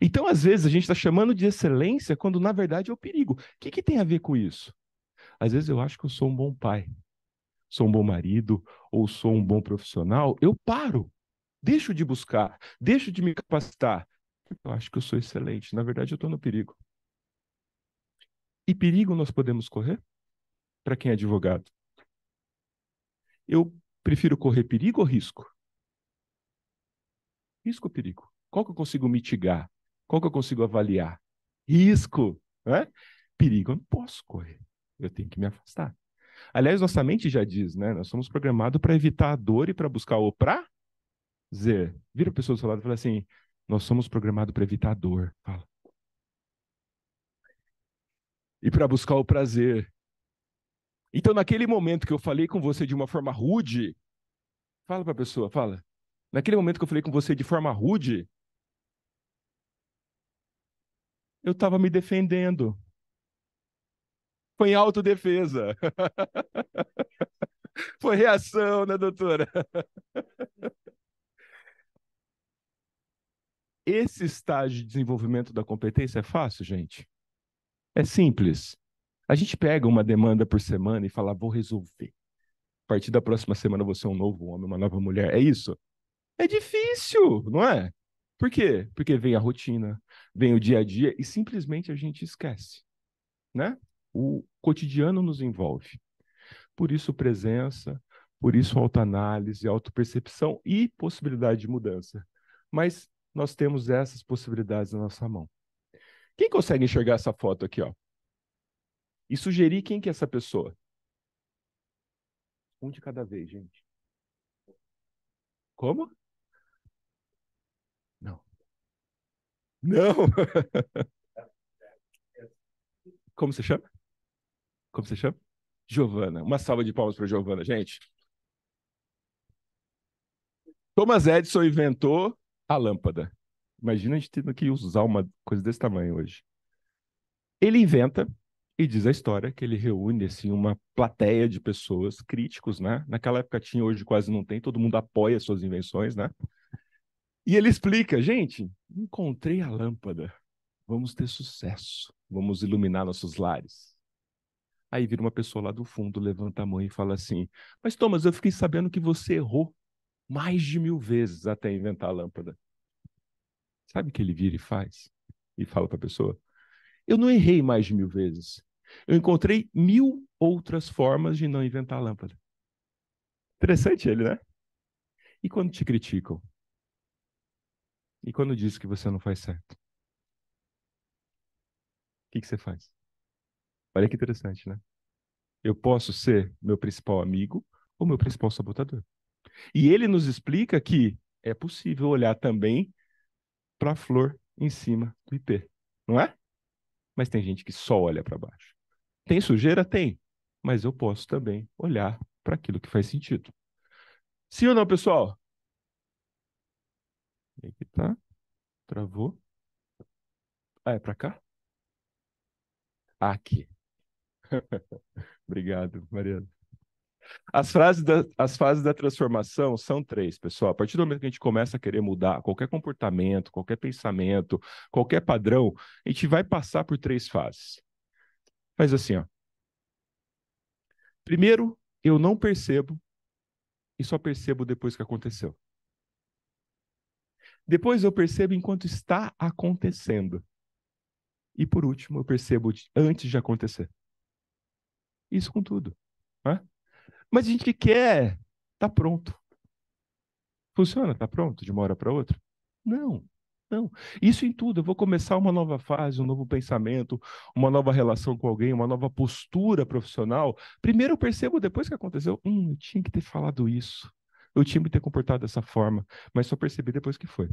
Então, às vezes, a gente está chamando de excelência quando, na verdade, é o perigo. O que, que tem a ver com isso? Às vezes eu acho que eu sou um bom pai, sou um bom marido ou sou um bom profissional. Eu paro, deixo de buscar, deixo de me capacitar. Eu acho que eu sou excelente. Na verdade, eu estou no perigo. E perigo nós podemos correr? Para quem é advogado. Eu prefiro correr perigo ou risco? Risco ou perigo? Qual que eu consigo mitigar? Qual que eu consigo avaliar? Risco, né? Perigo eu não posso correr. Eu tenho que me afastar. Aliás, nossa mente já diz, né? Nós somos programados para evitar a dor e para buscar o prazer. Vira a pessoa do seu lado e fala assim: Nós somos programados para evitar a dor. Fala e para buscar o prazer. Então, naquele momento que eu falei com você de uma forma rude, fala para a pessoa, fala. Naquele momento que eu falei com você de forma rude, eu estava me defendendo. Foi em autodefesa. Foi reação, né, doutora? Esse estágio de desenvolvimento da competência é fácil, gente? É simples. A gente pega uma demanda por semana e fala, vou resolver. A partir da próxima semana você é um novo homem, uma nova mulher. É isso? É difícil, não é? Por quê? Porque vem a rotina, vem o dia a dia e simplesmente a gente esquece, né? O cotidiano nos envolve. Por isso presença, por isso autoanálise, autopercepção e possibilidade de mudança. Mas nós temos essas possibilidades na nossa mão. Quem consegue enxergar essa foto aqui, ó? E sugerir quem que é essa pessoa? Um de cada vez, gente. Como? Não. Não. Como você chama? Como você chama? Giovana. Uma salva de palmas para Giovana, gente. Thomas Edison inventou a lâmpada. Imagina a gente tendo que usar uma coisa desse tamanho hoje. Ele inventa e diz a história que ele reúne assim uma plateia de pessoas, críticos, né? Naquela época tinha, hoje quase não tem, todo mundo apoia suas invenções, né? E ele explica, gente, encontrei a lâmpada. Vamos ter sucesso. Vamos iluminar nossos lares. Aí vira uma pessoa lá do fundo, levanta a mão e fala assim: Mas Thomas, eu fiquei sabendo que você errou mais de mil vezes até inventar a lâmpada. Sabe o que ele vira e faz? E fala para a pessoa: Eu não errei mais de mil vezes. Eu encontrei mil outras formas de não inventar a lâmpada. Interessante ele, né? E quando te criticam? E quando diz que você não faz certo? O que, que você faz? Olha que interessante, né? Eu posso ser meu principal amigo ou meu principal sabotador. E ele nos explica que é possível olhar também para a flor em cima do IP, não é? Mas tem gente que só olha para baixo. Tem sujeira? Tem. Mas eu posso também olhar para aquilo que faz sentido. Sim ou não, pessoal? aqui tá. Travou. Ah, é para cá? Aqui. Obrigado, Mariana. As, frases da, as fases da transformação são três, pessoal. A partir do momento que a gente começa a querer mudar qualquer comportamento, qualquer pensamento, qualquer padrão, a gente vai passar por três fases. Faz assim, ó. Primeiro, eu não percebo e só percebo depois que aconteceu. Depois eu percebo enquanto está acontecendo. E por último, eu percebo antes de acontecer. Isso com tudo. Né? Mas a gente que quer, tá pronto. Funciona, tá pronto de uma hora para outra? Não. Não. Isso em tudo. Eu vou começar uma nova fase, um novo pensamento, uma nova relação com alguém, uma nova postura profissional. Primeiro eu percebo, depois que aconteceu, hum, eu tinha que ter falado isso. Eu tinha que ter comportado dessa forma, mas só percebi depois que foi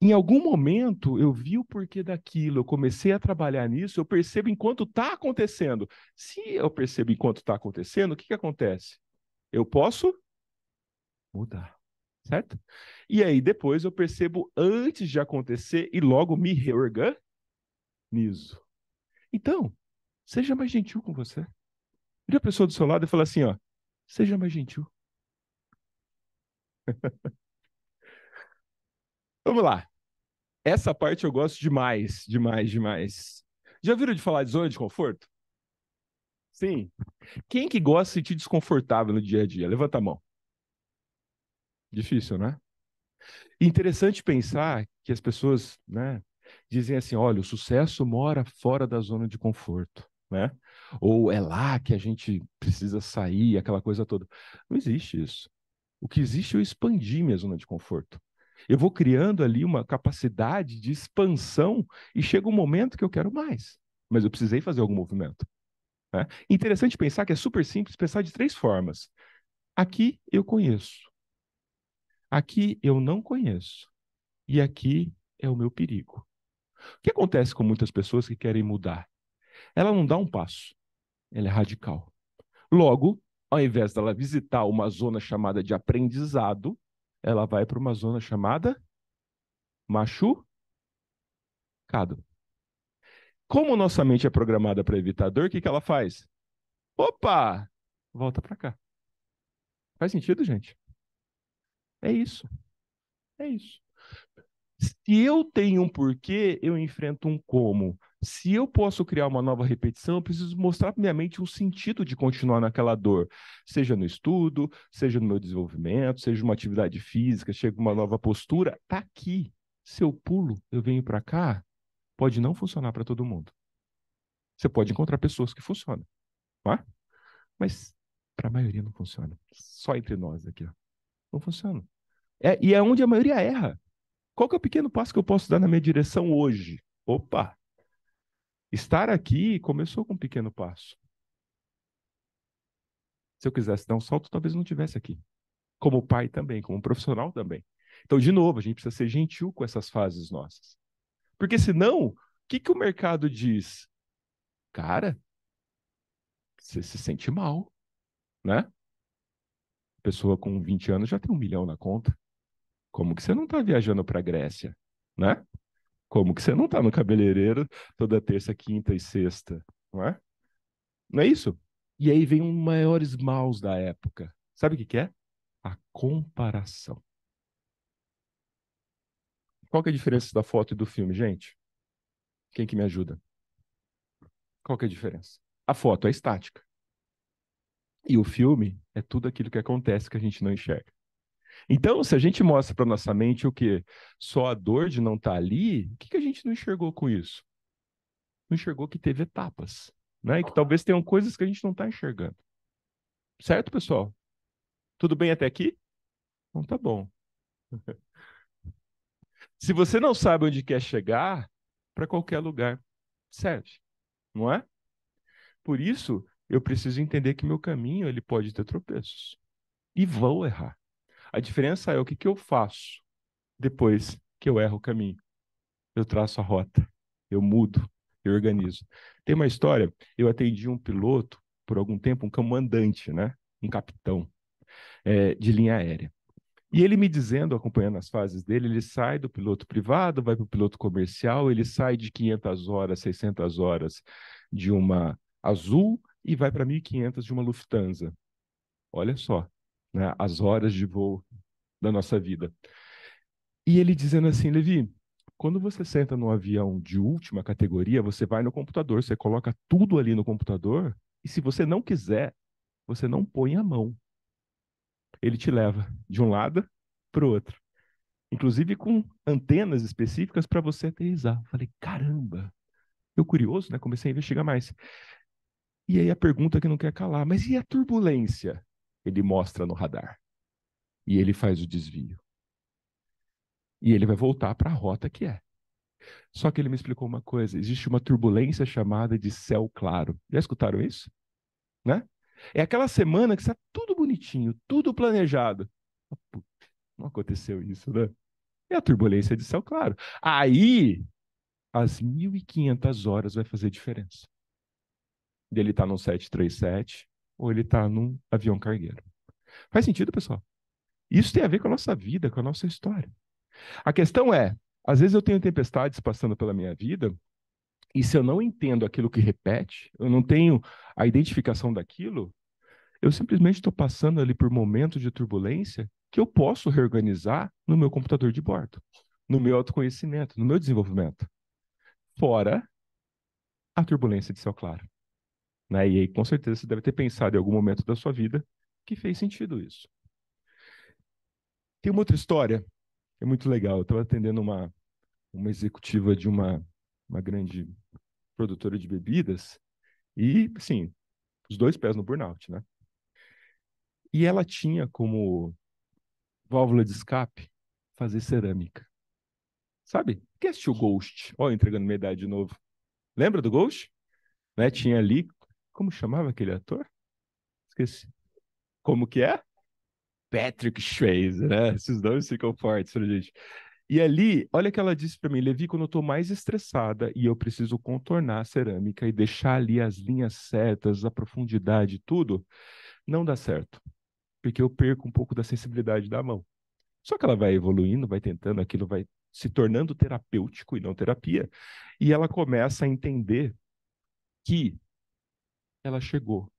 em algum momento eu vi o porquê daquilo, eu comecei a trabalhar nisso, eu percebo enquanto está acontecendo. Se eu percebo enquanto está acontecendo, o que, que acontece? Eu posso mudar, certo? E aí depois eu percebo antes de acontecer e logo me reorganizo. Então, seja mais gentil com você. Vira a pessoa do seu lado e fala assim, ó, seja mais gentil. Vamos lá. Essa parte eu gosto demais, demais, demais. Já viram de falar de zona de conforto? Sim. Quem que gosta de se sentir desconfortável no dia a dia? Levanta a mão. Difícil, né? Interessante pensar que as pessoas, né, dizem assim, olha, o sucesso mora fora da zona de conforto, né? Ou é lá que a gente precisa sair, aquela coisa toda. Não existe isso. O que existe é eu expandir minha zona de conforto. Eu vou criando ali uma capacidade de expansão e chega um momento que eu quero mais, mas eu precisei fazer algum movimento. Né? Interessante pensar que é super simples pensar de três formas. Aqui eu conheço, aqui eu não conheço e aqui é o meu perigo. O que acontece com muitas pessoas que querem mudar? Ela não dá um passo, ela é radical. Logo, ao invés dela visitar uma zona chamada de aprendizado, ela vai para uma zona chamada machucado. Como nossa mente é programada para evitar dor, o que, que ela faz? Opa! Volta para cá. Faz sentido, gente? É isso. É isso. Se eu tenho um porquê, eu enfrento um como. Se eu posso criar uma nova repetição, eu preciso mostrar para minha mente um sentido de continuar naquela dor, seja no estudo, seja no meu desenvolvimento, seja uma atividade física, chega uma nova postura, tá aqui. Se eu pulo, eu venho para cá, pode não funcionar para todo mundo. Você pode encontrar pessoas que funcionam, tá? mas para a maioria não funciona. Só entre nós aqui, ó. não funciona. É, e é onde a maioria erra. Qual que é o pequeno passo que eu posso dar na minha direção hoje? Opa, Estar aqui começou com um pequeno passo. Se eu quisesse dar um salto, talvez não estivesse aqui. Como pai também, como profissional também. Então, de novo, a gente precisa ser gentil com essas fases nossas. Porque senão, o que, que o mercado diz? Cara, você se sente mal, né? Pessoa com 20 anos já tem um milhão na conta. Como que você não está viajando para a Grécia, né? Como que você não está no cabeleireiro toda terça, quinta e sexta, não é? Não é isso? E aí vem um maiores maus da época. Sabe o que, que é? A comparação. Qual que é a diferença da foto e do filme, gente? Quem que me ajuda? Qual que é a diferença? A foto é estática. E o filme é tudo aquilo que acontece que a gente não enxerga. Então, se a gente mostra para nossa mente o que só a dor de não estar tá ali, o que, que a gente não enxergou com isso? Não enxergou que teve etapas, né? E que talvez tenham coisas que a gente não está enxergando. Certo, pessoal? Tudo bem até aqui? Então tá bom. se você não sabe onde quer chegar, para qualquer lugar serve, não é? Por isso, eu preciso entender que meu caminho ele pode ter tropeços e vou errar. A diferença é o que, que eu faço depois que eu erro o caminho. Eu traço a rota, eu mudo, eu organizo. Tem uma história, eu atendi um piloto por algum tempo, um comandante, né? Um capitão é, de linha aérea. E ele me dizendo, acompanhando as fases dele, ele sai do piloto privado, vai para o piloto comercial, ele sai de 500 horas, 600 horas de uma Azul e vai para 1.500 de uma Lufthansa. Olha só, né, as horas de voo da nossa vida. E ele dizendo assim, Levi, quando você senta num avião de última categoria, você vai no computador, você coloca tudo ali no computador, e se você não quiser, você não põe a mão. Ele te leva de um lado para o outro. Inclusive com antenas específicas para você aterrizar. Eu falei, caramba! Eu curioso, né? Comecei a investigar mais. E aí a pergunta que não quer calar, mas e a turbulência? ele mostra no radar. E ele faz o desvio. E ele vai voltar para a rota que é. Só que ele me explicou uma coisa: existe uma turbulência chamada de céu claro. Já escutaram isso? Né? É aquela semana que está tudo bonitinho, tudo planejado. Ah, não aconteceu isso, né? É a turbulência de céu claro. Aí, as 1.500 horas vai fazer diferença. Ele está no 737, ou ele está num avião cargueiro. Faz sentido, pessoal? Isso tem a ver com a nossa vida, com a nossa história. A questão é: às vezes eu tenho tempestades passando pela minha vida, e se eu não entendo aquilo que repete, eu não tenho a identificação daquilo, eu simplesmente estou passando ali por momentos de turbulência que eu posso reorganizar no meu computador de bordo, no meu autoconhecimento, no meu desenvolvimento. Fora a turbulência de céu claro. Né? E aí, com certeza, você deve ter pensado em algum momento da sua vida que fez sentido isso. Tem uma outra história, é muito legal. Eu estava atendendo uma, uma executiva de uma, uma grande produtora de bebidas e, assim, os dois pés no burnout, né? E ela tinha como válvula de escape fazer cerâmica. Sabe? é o Ghost? Ó, entregando minha idade de novo. Lembra do Ghost? Né? Tinha ali como chamava aquele ator? Esqueci. Como que é? Patrick Swayze, né? Esses nomes ficam fortes pra gente. E ali, olha que ela disse para mim, Levi, quando eu estou mais estressada e eu preciso contornar a cerâmica e deixar ali as linhas certas, a profundidade, tudo, não dá certo, porque eu perco um pouco da sensibilidade da mão. Só que ela vai evoluindo, vai tentando, aquilo vai se tornando terapêutico e não terapia, e ela começa a entender que ela chegou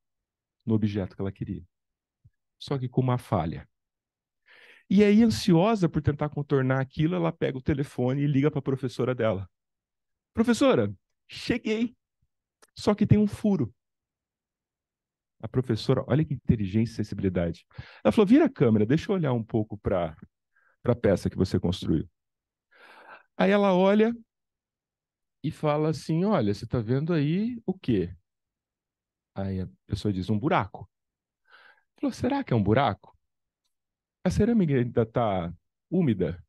no objeto que ela queria. Só que com uma falha. E aí, ansiosa por tentar contornar aquilo, ela pega o telefone e liga para a professora dela. Professora, cheguei. Só que tem um furo. A professora, olha que inteligência e sensibilidade. Ela falou: vira a câmera, deixa eu olhar um pouco para a peça que você construiu. Aí ela olha e fala assim: olha, você está vendo aí o quê? Aí a pessoa diz: um buraco. Falou: será que é um buraco? A cerâmica ainda está úmida?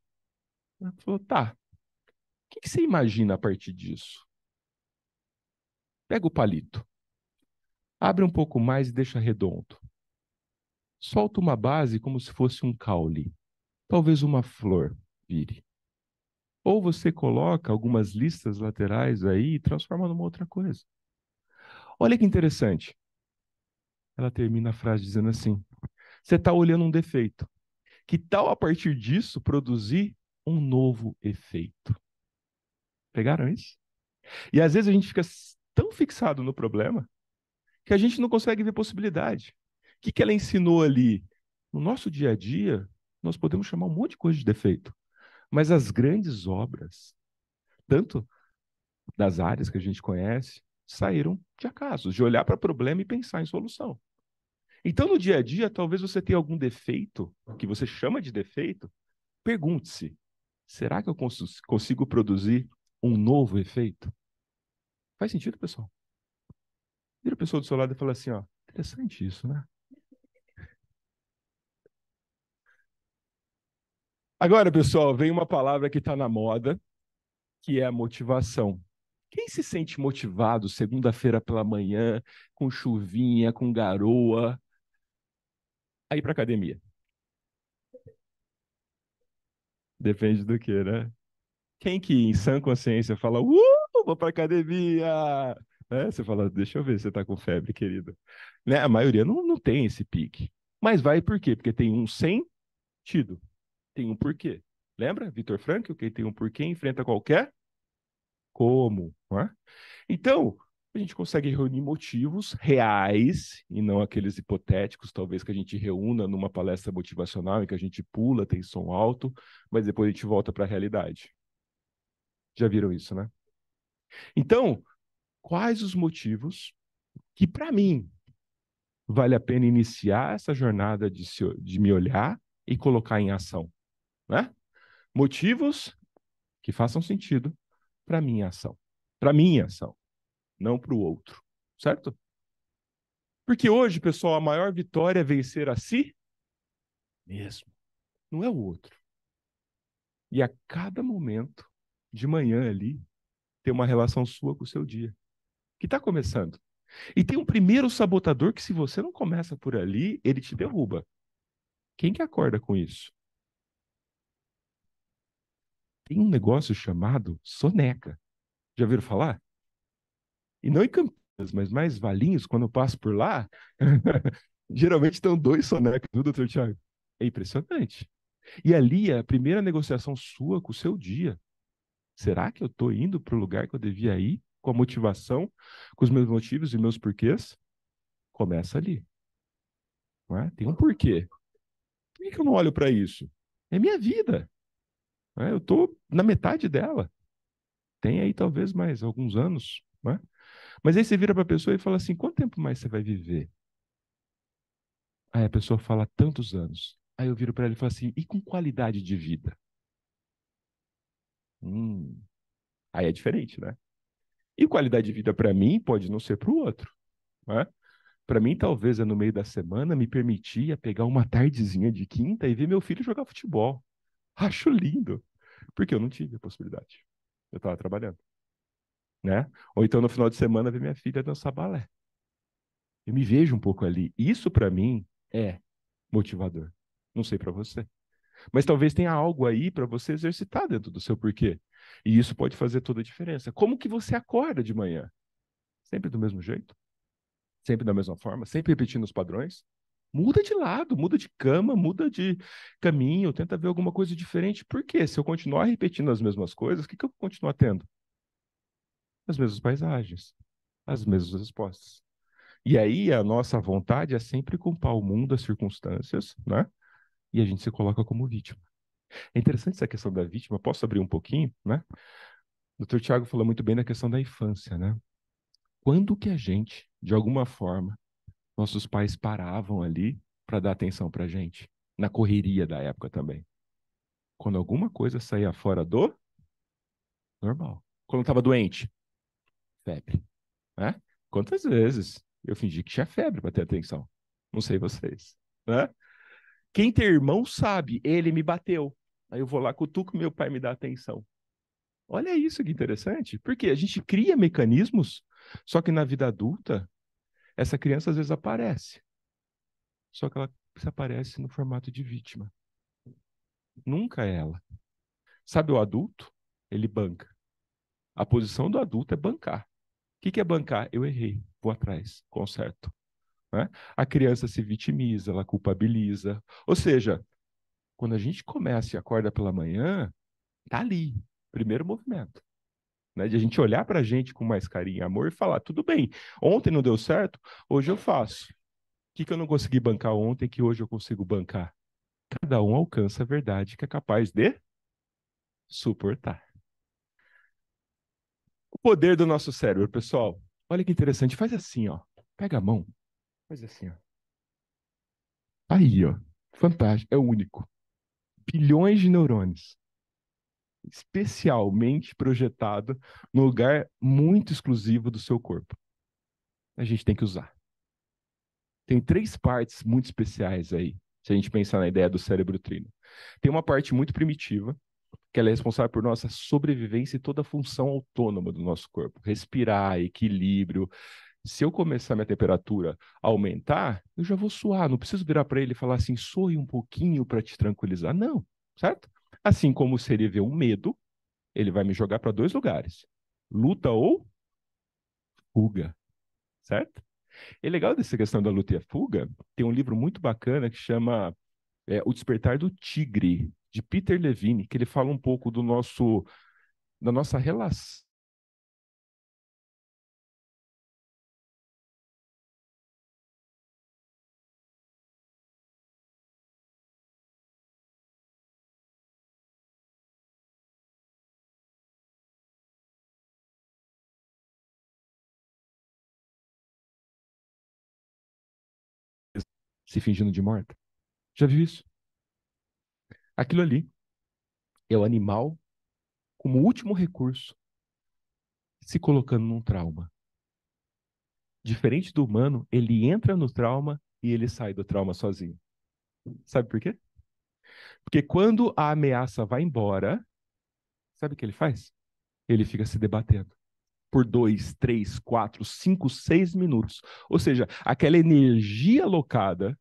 Ela falou: tá. O que, que você imagina a partir disso? Pega o palito, abre um pouco mais e deixa redondo. Solta uma base como se fosse um caule, talvez uma flor vire. Ou você coloca algumas listas laterais aí e transforma numa outra coisa. Olha que interessante. Ela termina a frase dizendo assim: Você está olhando um defeito. Que tal a partir disso produzir um novo efeito? Pegaram isso? E às vezes a gente fica tão fixado no problema que a gente não consegue ver possibilidade. O que, que ela ensinou ali? No nosso dia a dia, nós podemos chamar um monte de coisa de defeito. Mas as grandes obras, tanto das áreas que a gente conhece, saíram de acaso de olhar para o problema e pensar em solução. Então, no dia a dia, talvez você tenha algum defeito, que você chama de defeito, pergunte-se: será que eu cons consigo produzir um novo efeito? Faz sentido, pessoal? Vira a pessoa do seu lado e fala assim: ó, interessante isso, né? Agora, pessoal, vem uma palavra que está na moda, que é a motivação. Quem se sente motivado segunda-feira pela manhã, com chuvinha, com garoa, a ir para academia? Depende do que, né? Quem que em sã consciência fala, uh, vou para academia, né? Você fala, deixa eu ver se você tá com febre, querido. Né? A maioria não, não tem esse pique. Mas vai por quê? Porque tem um sentido, tem um porquê. Lembra, Vitor Frank? que tem um porquê enfrenta qualquer como. né? Então, a gente consegue reunir motivos reais e não aqueles hipotéticos, talvez que a gente reúna numa palestra motivacional em que a gente pula, tem som alto, mas depois a gente volta para a realidade. Já viram isso, né? Então, quais os motivos que, para mim, vale a pena iniciar essa jornada de, se, de me olhar e colocar em ação? Né? Motivos que façam sentido, para minha ação, para minha ação, não para o outro, certo? Porque hoje, pessoal, a maior vitória é vencer a si mesmo, não é o outro. E a cada momento, de manhã ali, tem uma relação sua com o seu dia, que está começando. E tem um primeiro sabotador que, se você não começa por ali, ele te derruba. Quem que acorda com isso? tem um negócio chamado soneca. Já viram falar? E não em Campinas, mas mais Valinhos, quando eu passo por lá, geralmente estão dois sonecas, viu, doutor Tiago? É impressionante. E ali é a primeira negociação sua com o seu dia. Será que eu estou indo para o lugar que eu devia ir? Com a motivação, com os meus motivos e meus porquês? Começa ali. É? Tem um porquê. Por que eu não olho para isso? É minha vida. Né? Eu estou na metade dela. Tem aí talvez mais alguns anos. Né? Mas aí você vira para a pessoa e fala assim: quanto tempo mais você vai viver? Aí a pessoa fala: tantos anos. Aí eu viro para ela e falo assim: e com qualidade de vida? Hum. Aí é diferente, né? E qualidade de vida para mim pode não ser para o outro. Né? Para mim, talvez é no meio da semana me permitia pegar uma tardezinha de quinta e ver meu filho jogar futebol. Acho lindo. Porque eu não tive a possibilidade. Eu estava trabalhando. Né? Ou então no final de semana ver minha filha dançar balé. Eu me vejo um pouco ali. Isso para mim é motivador. Não sei para você. Mas talvez tenha algo aí para você exercitar dentro do seu porquê. E isso pode fazer toda a diferença. Como que você acorda de manhã? Sempre do mesmo jeito? Sempre da mesma forma? Sempre repetindo os padrões? Muda de lado, muda de cama, muda de caminho, tenta ver alguma coisa diferente. Porque se eu continuar repetindo as mesmas coisas, o que, que eu vou continuar tendo? As mesmas paisagens, as mesmas respostas. E aí a nossa vontade é sempre culpar o mundo, as circunstâncias, né? E a gente se coloca como vítima. É interessante essa questão da vítima, posso abrir um pouquinho, né? O Dr. Tiago falou muito bem da questão da infância, né? Quando que a gente, de alguma forma, nossos pais paravam ali para dar atenção para gente, na correria da época também. Quando alguma coisa saía fora do normal. Quando estava doente, febre. Né? Quantas vezes eu fingi que tinha febre para ter atenção? Não sei vocês. Né? Quem tem irmão sabe, ele me bateu. Aí eu vou lá, cutuco, meu pai me dá atenção. Olha isso que interessante, porque a gente cria mecanismos, só que na vida adulta essa criança às vezes aparece, só que ela aparece no formato de vítima. Nunca ela. Sabe o adulto? Ele banca. A posição do adulto é bancar. O que, que é bancar? Eu errei, vou atrás, conserto. Né? A criança se vitimiza, ela culpabiliza. Ou seja, quando a gente começa e acorda pela manhã, tá ali, primeiro movimento. Né, de a gente olhar para a gente com mais carinho e amor e falar: tudo bem, ontem não deu certo, hoje eu faço. O que, que eu não consegui bancar ontem que hoje eu consigo bancar? Cada um alcança a verdade que é capaz de suportar. O poder do nosso cérebro, pessoal. Olha que interessante. Faz assim, ó. Pega a mão. Faz assim, ó. Aí, ó. Fantástico. É único. Bilhões de neurônios especialmente projetado no lugar muito exclusivo do seu corpo. A gente tem que usar. Tem três partes muito especiais aí, se a gente pensar na ideia do cérebro trino. Tem uma parte muito primitiva, que ela é responsável por nossa sobrevivência e toda a função autônoma do nosso corpo. Respirar, equilíbrio. Se eu começar minha temperatura a aumentar, eu já vou suar, não preciso virar para ele e falar assim, sorri um pouquinho para te tranquilizar. Não, certo? Assim como se ele vê um medo, ele vai me jogar para dois lugares: luta ou fuga. Certo? É legal dessa questão da luta e a fuga. Tem um livro muito bacana que chama é, O Despertar do Tigre, de Peter Levine, que ele fala um pouco do nosso da nossa relação se fingindo de morta. Já viu isso? Aquilo ali é o animal, como último recurso, se colocando num trauma. Diferente do humano, ele entra no trauma e ele sai do trauma sozinho. Sabe por quê? Porque quando a ameaça vai embora, sabe o que ele faz? Ele fica se debatendo por dois, três, quatro, cinco, seis minutos. Ou seja, aquela energia alocada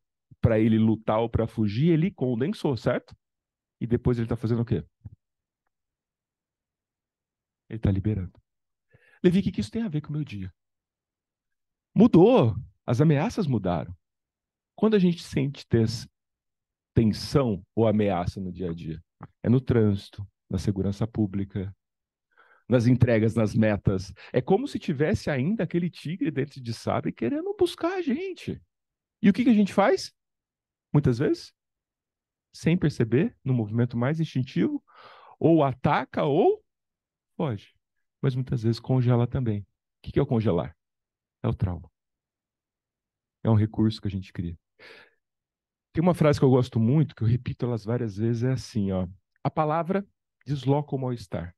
para ele lutar ou para fugir, ele condensou, certo? E depois ele está fazendo o quê? Ele está liberando. Levi, o que, que isso tem a ver com o meu dia? Mudou. As ameaças mudaram. Quando a gente sente tensão ou ameaça no dia a dia? É no trânsito, na segurança pública, nas entregas, nas metas. É como se tivesse ainda aquele tigre dentro de Sabe querendo buscar a gente. E o que, que a gente faz? muitas vezes, sem perceber, no movimento mais instintivo, ou ataca ou foge. Mas muitas vezes congela também. O que é o congelar? É o trauma. É um recurso que a gente cria. Tem uma frase que eu gosto muito, que eu repito elas várias vezes, é assim, ó. A palavra desloca o mal-estar.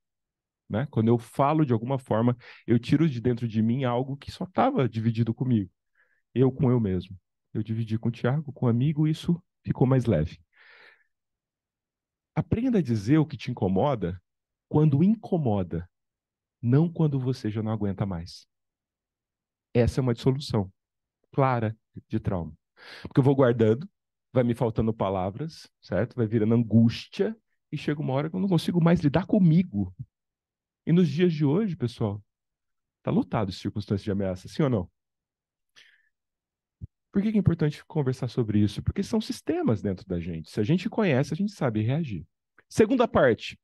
Né? Quando eu falo de alguma forma, eu tiro de dentro de mim algo que só estava dividido comigo, eu com eu mesmo eu dividi com o Tiago, com um amigo, e isso ficou mais leve. Aprenda a dizer o que te incomoda quando incomoda, não quando você já não aguenta mais. Essa é uma dissolução clara de trauma. Porque eu vou guardando, vai me faltando palavras, certo? Vai virando angústia e chega uma hora que eu não consigo mais lidar comigo. E nos dias de hoje, pessoal, tá lotado as circunstâncias de ameaça, sim ou não? Por que é importante conversar sobre isso? Porque são sistemas dentro da gente. Se a gente conhece, a gente sabe reagir. Segunda parte,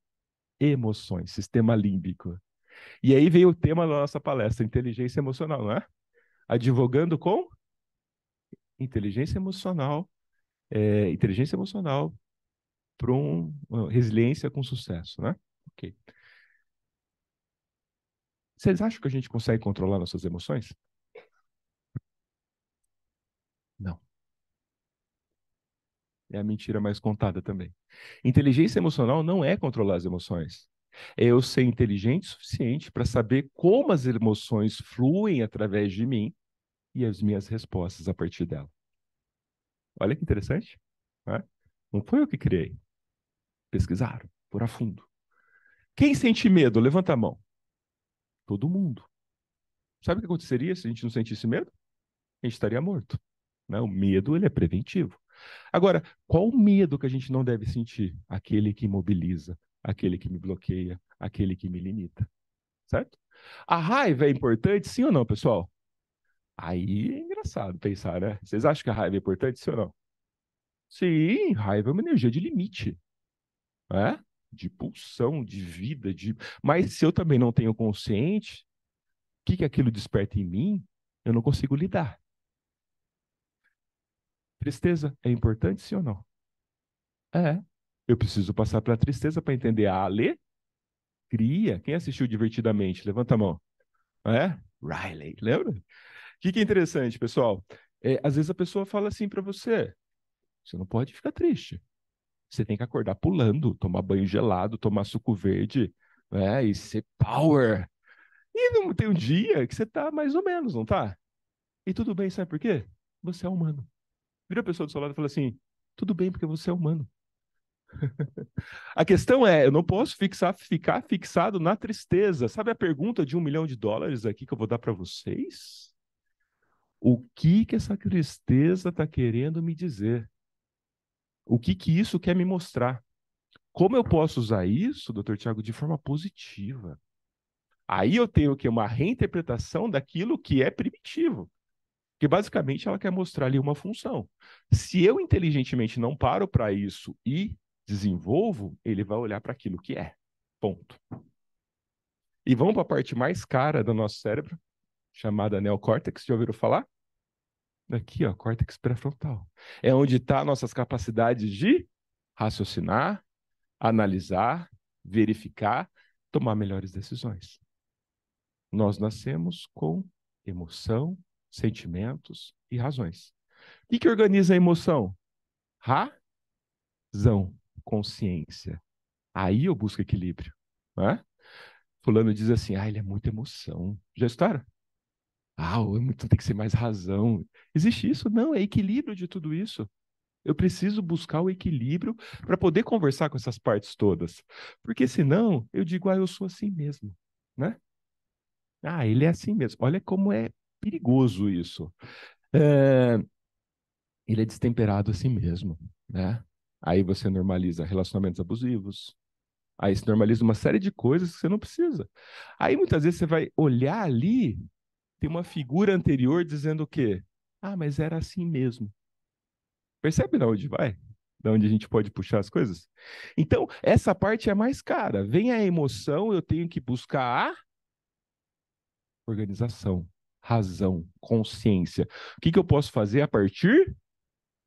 emoções, sistema límbico. E aí veio o tema da nossa palestra, inteligência emocional, não é? Advogando com inteligência emocional, é, inteligência emocional para um, resiliência com sucesso, né? Ok. Vocês acham que a gente consegue controlar nossas emoções? É a mentira mais contada também. Inteligência emocional não é controlar as emoções. É eu ser inteligente o suficiente para saber como as emoções fluem através de mim e as minhas respostas a partir dela. Olha que interessante. Né? Não foi eu que criei. Pesquisaram por a fundo. Quem sente medo? Levanta a mão. Todo mundo. Sabe o que aconteceria se a gente não sentisse medo? A gente estaria morto. Né? O medo ele é preventivo. Agora, qual o medo que a gente não deve sentir? Aquele que imobiliza, aquele que me bloqueia, aquele que me limita. Certo? A raiva é importante, sim ou não, pessoal? Aí é engraçado pensar, né? Vocês acham que a raiva é importante, sim ou não? Sim, raiva é uma energia de limite. Né? De pulsão, de vida. De... Mas se eu também não tenho consciente, o que, que aquilo desperta em mim, eu não consigo lidar. Tristeza é importante, sim ou não? É. Eu preciso passar pela tristeza para entender a alegria. Quem assistiu divertidamente? Levanta a mão. É? Riley, lembra? O que, que é interessante, pessoal? É, às vezes a pessoa fala assim para você: você não pode ficar triste. Você tem que acordar pulando, tomar banho gelado, tomar suco verde, né? E ser power. E não tem um dia que você tá mais ou menos, não tá? E tudo bem, sabe por quê? Você é humano. Vira a pessoa do seu lado e fala assim: tudo bem, porque você é humano. a questão é, eu não posso fixar, ficar fixado na tristeza. Sabe a pergunta de um milhão de dólares aqui que eu vou dar para vocês? O que que essa tristeza está querendo me dizer? O que que isso quer me mostrar? Como eu posso usar isso, doutor Tiago, de forma positiva? Aí eu tenho que uma reinterpretação daquilo que é primitivo. Porque basicamente ela quer mostrar ali uma função. Se eu inteligentemente não paro para isso e desenvolvo, ele vai olhar para aquilo que é. Ponto. E vamos para a parte mais cara do nosso cérebro, chamada neocórtex. Já ouviram falar? Aqui, ó, córtex pré-frontal. É onde estão tá nossas capacidades de raciocinar, analisar, verificar, tomar melhores decisões. Nós nascemos com emoção, sentimentos e razões. O que, organiza a emoção? Razão, consciência. Aí eu busco equilíbrio. Né? Fulano diz assim: ah, ele é muita emoção. Já estoura? Ah, então tem que ser mais razão. Existe isso? Não, é equilíbrio de tudo isso. Eu preciso buscar o equilíbrio para poder conversar com essas partes todas. Porque senão eu digo, ah, eu sou assim mesmo, né? Ah, ele é assim mesmo. Olha como é perigoso isso. É, ele é destemperado assim mesmo, né? Aí você normaliza relacionamentos abusivos. Aí você normaliza uma série de coisas que você não precisa. Aí muitas vezes você vai olhar ali, tem uma figura anterior dizendo o quê? Ah, mas era assim mesmo. Percebe de onde vai? Da onde a gente pode puxar as coisas? Então, essa parte é mais cara. Vem a emoção, eu tenho que buscar a organização razão, consciência. O que, que eu posso fazer a partir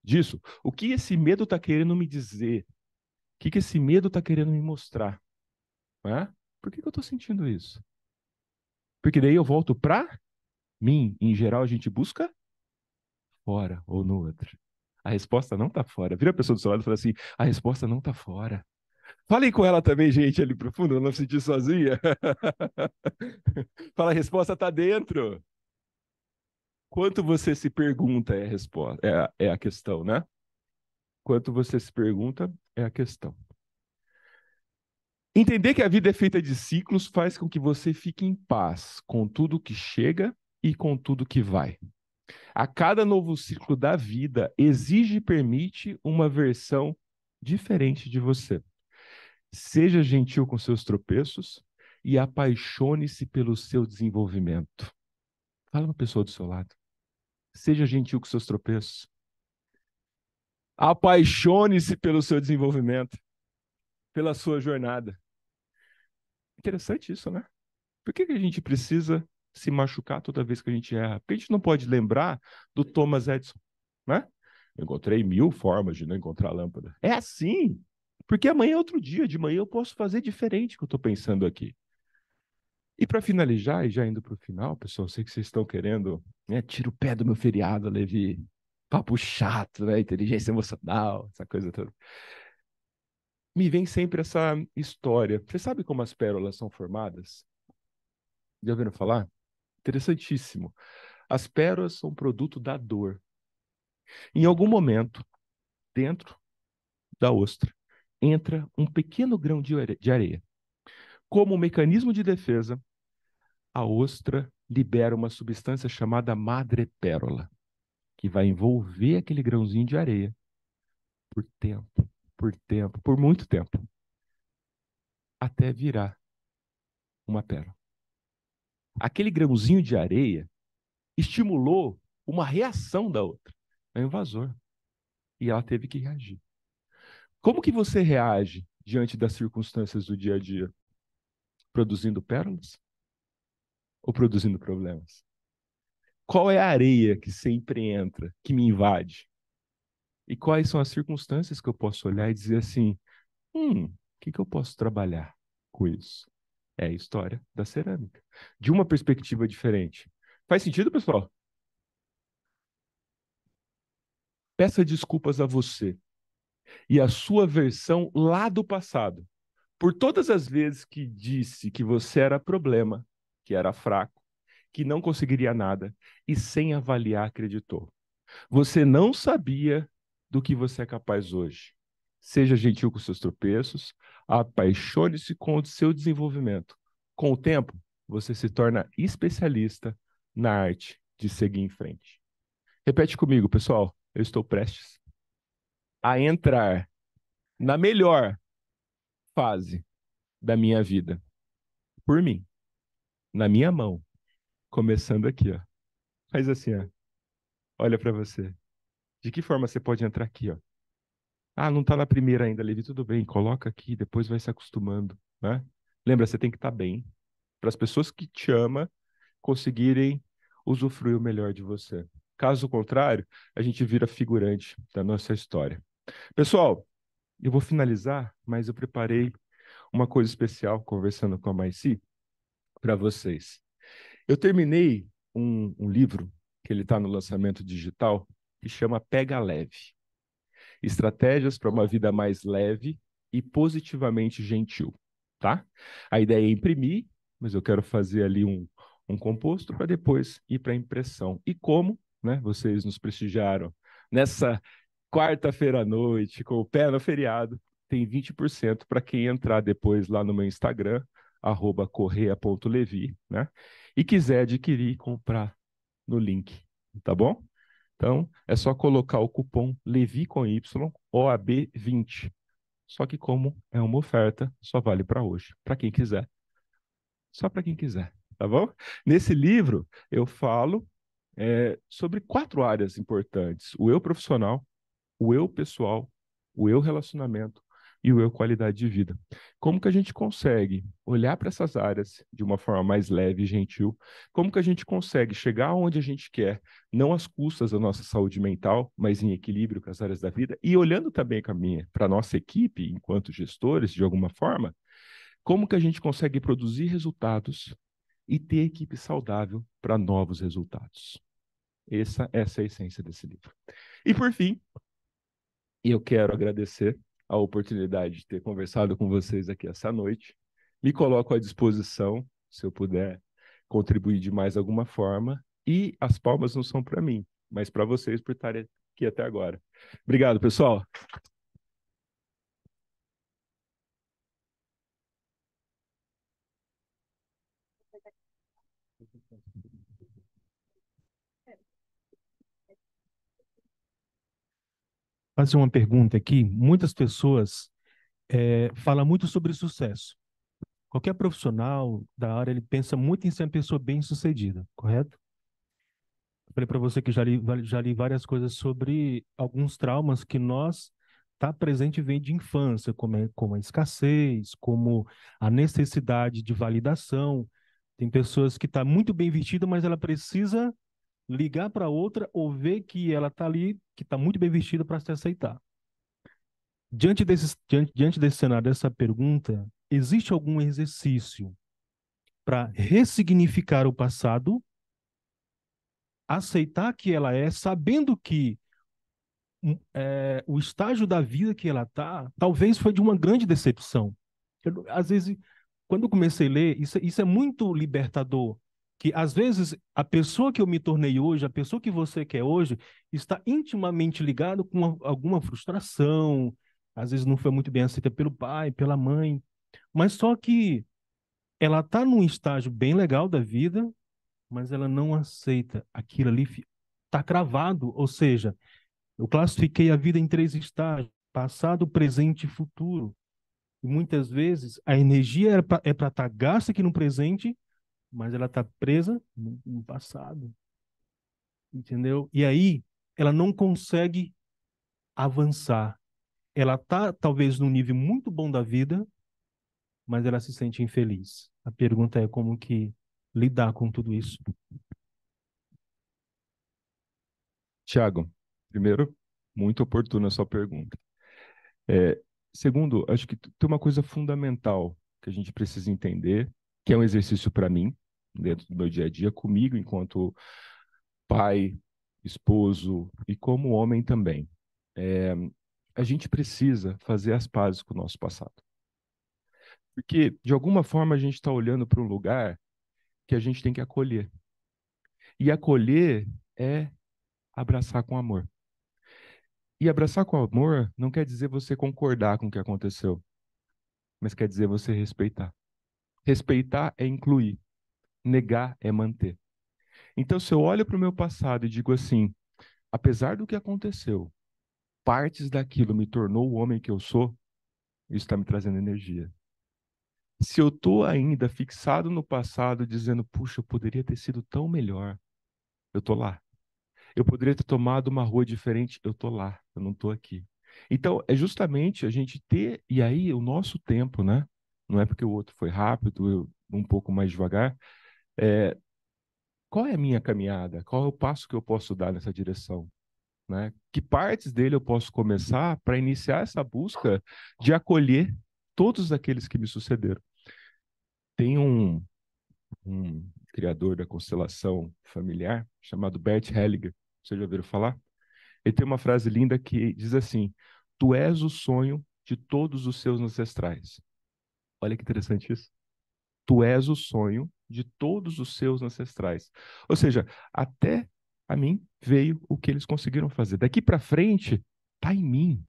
disso? O que esse medo está querendo me dizer? O que, que esse medo está querendo me mostrar? Por que, que eu estou sentindo isso? Porque daí eu volto para mim. Em geral, a gente busca fora ou no outro. A resposta não está fora. Vira a pessoa do seu lado e fala assim: a resposta não está fora. Falei com ela também, gente, ali profundo, fundo. não me senti sozinha. Fala, a resposta está dentro. Quanto você se pergunta é a resposta, é a, é a questão, né? Quanto você se pergunta é a questão. Entender que a vida é feita de ciclos faz com que você fique em paz com tudo que chega e com tudo que vai. A cada novo ciclo da vida exige e permite uma versão diferente de você. Seja gentil com seus tropeços e apaixone-se pelo seu desenvolvimento. Fala uma pessoa do seu lado. Seja gentil com seus tropeços. Apaixone-se pelo seu desenvolvimento, pela sua jornada. Interessante isso, né? Por que, que a gente precisa se machucar toda vez que a gente erra? Porque a gente não pode lembrar do Thomas Edison, né? Eu encontrei mil formas de não encontrar a lâmpada. É assim, porque amanhã é outro dia, de manhã eu posso fazer diferente do que eu estou pensando aqui. E para finalizar, e já indo para o final, pessoal, sei que vocês estão querendo, né? Tira o pé do meu feriado, Levi. Papo chato, né? Inteligência emocional, essa coisa toda. Me vem sempre essa história. Você sabe como as pérolas são formadas? Já ouviram falar? Interessantíssimo. As pérolas são produto da dor. Em algum momento, dentro da ostra, entra um pequeno grão de areia como um mecanismo de defesa a ostra libera uma substância chamada madrepérola, que vai envolver aquele grãozinho de areia por tempo, por tempo, por muito tempo, até virar uma pérola. Aquele grãozinho de areia estimulou uma reação da outra, é invasora, invasor, e ela teve que reagir. Como que você reage diante das circunstâncias do dia a dia? Produzindo pérolas? ou produzindo problemas? Qual é a areia que sempre entra, que me invade? E quais são as circunstâncias que eu posso olhar e dizer assim: hum, o que, que eu posso trabalhar com isso? É a história da cerâmica, de uma perspectiva diferente. Faz sentido, pessoal? Peça desculpas a você e a sua versão lá do passado por todas as vezes que disse que você era problema que era fraco, que não conseguiria nada e sem avaliar acreditou. Você não sabia do que você é capaz hoje. Seja gentil com seus tropeços, apaixone-se com o seu desenvolvimento. Com o tempo, você se torna especialista na arte de seguir em frente. Repete comigo, pessoal. Eu estou prestes a entrar na melhor fase da minha vida por mim na minha mão, começando aqui, ó. Faz assim, ó. Olha para você. De que forma você pode entrar aqui, ó? Ah, não está na primeira ainda, Levi, tudo bem, coloca aqui, depois vai se acostumando, né? Lembra, você tem que estar tá bem para as pessoas que te amam conseguirem usufruir o melhor de você. Caso contrário, a gente vira figurante da nossa história. Pessoal, eu vou finalizar, mas eu preparei uma coisa especial conversando com a Maici para vocês. Eu terminei um, um livro que ele está no lançamento digital que chama Pega Leve: Estratégias para uma vida mais leve e positivamente gentil, tá? A ideia é imprimir, mas eu quero fazer ali um, um composto para depois ir para impressão. E como, né? Vocês nos prestigiaram nessa quarta-feira à noite com o pé no feriado, tem 20% para quem entrar depois lá no meu Instagram arroba correia.levi, né? E quiser adquirir e comprar no link, tá bom? Então, é só colocar o cupom LEVI com Y, OAB20. Só que como é uma oferta, só vale para hoje, para quem quiser. Só para quem quiser, tá bom? Nesse livro, eu falo é, sobre quatro áreas importantes. O eu profissional, o eu pessoal, o eu relacionamento e o eu qualidade de vida. Como que a gente consegue olhar para essas áreas de uma forma mais leve e gentil? Como que a gente consegue chegar onde a gente quer, não às custas da nossa saúde mental, mas em equilíbrio com as áreas da vida? E olhando também para a nossa equipe, enquanto gestores, de alguma forma, como que a gente consegue produzir resultados e ter equipe saudável para novos resultados? Essa, essa é a essência desse livro. E por fim, eu quero agradecer a oportunidade de ter conversado com vocês aqui essa noite. Me coloco à disposição, se eu puder contribuir de mais alguma forma. E as palmas não são para mim, mas para vocês por estarem aqui até agora. Obrigado, pessoal. fazer uma pergunta aqui. Muitas pessoas é, falam muito sobre sucesso. Qualquer profissional da área ele pensa muito em ser uma pessoa bem-sucedida, correto? falei para você que já li, já li várias coisas sobre alguns traumas que nós está presente vem de infância, como, é, como a escassez, como a necessidade de validação. Tem pessoas que estão tá muito bem vestidas, mas ela precisa ligar para outra ou ver que ela está ali, que está muito bem vestida para se aceitar. Diante desse, diante, diante desse cenário, dessa pergunta, existe algum exercício para ressignificar o passado, aceitar que ela é, sabendo que hum, é, o estágio da vida que ela está, talvez foi de uma grande decepção. Eu, às vezes, quando eu comecei a ler, isso, isso é muito libertador que às vezes a pessoa que eu me tornei hoje, a pessoa que você quer é hoje, está intimamente ligado com alguma frustração, às vezes não foi muito bem aceita pelo pai, pela mãe, mas só que ela está num estágio bem legal da vida, mas ela não aceita aquilo ali está cravado, ou seja, eu classifiquei a vida em três estágios: passado, presente e futuro. E muitas vezes a energia é para é estar tá gasta aqui no presente mas ela está presa no, no passado. Entendeu? E aí ela não consegue avançar. Ela está talvez num nível muito bom da vida, mas ela se sente infeliz. A pergunta é como que lidar com tudo isso. Tiago, primeiro, muito oportuna a sua pergunta. É, segundo, acho que tem uma coisa fundamental que a gente precisa entender que é um exercício para mim, dentro do meu dia a dia, comigo enquanto pai, esposo e como homem também. É, a gente precisa fazer as pazes com o nosso passado. Porque, de alguma forma, a gente está olhando para um lugar que a gente tem que acolher. E acolher é abraçar com amor. E abraçar com amor não quer dizer você concordar com o que aconteceu, mas quer dizer você respeitar. Respeitar é incluir, negar é manter. Então, se eu olho para o meu passado e digo assim, apesar do que aconteceu, partes daquilo me tornou o homem que eu sou, isso está me trazendo energia. Se eu estou ainda fixado no passado, dizendo, puxa, eu poderia ter sido tão melhor, eu estou lá. Eu poderia ter tomado uma rua diferente, eu estou lá, eu não estou aqui. Então, é justamente a gente ter, e aí o nosso tempo, né? não é porque o outro foi rápido, eu, um pouco mais devagar. É, qual é a minha caminhada? Qual é o passo que eu posso dar nessa direção? Né? Que partes dele eu posso começar para iniciar essa busca de acolher todos aqueles que me sucederam? Tem um, um criador da constelação familiar chamado Bert Hellinger. Vocês já ouviram falar? Ele tem uma frase linda que diz assim: Tu és o sonho de todos os seus ancestrais. Olha que interessante isso. Tu és o sonho de todos os seus ancestrais. Ou seja, até a mim veio o que eles conseguiram fazer. Daqui para frente, tá em mim.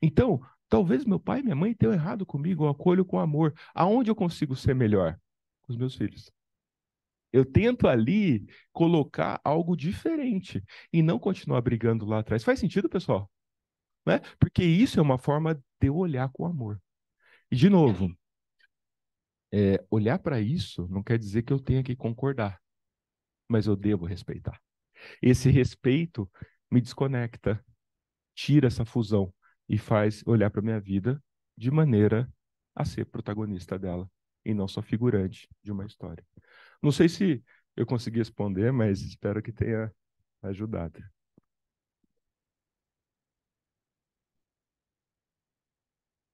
Então, talvez meu pai e minha mãe tenham errado comigo, eu acolho com amor. Aonde eu consigo ser melhor? Com os meus filhos. Eu tento ali colocar algo diferente e não continuar brigando lá atrás. Faz sentido, pessoal? Né? Porque isso é uma forma de eu olhar com amor. E, de novo, é, olhar para isso não quer dizer que eu tenha que concordar, mas eu devo respeitar. Esse respeito me desconecta, tira essa fusão e faz olhar para minha vida de maneira a ser protagonista dela e não só figurante de uma história. Não sei se eu consegui responder, mas espero que tenha ajudado.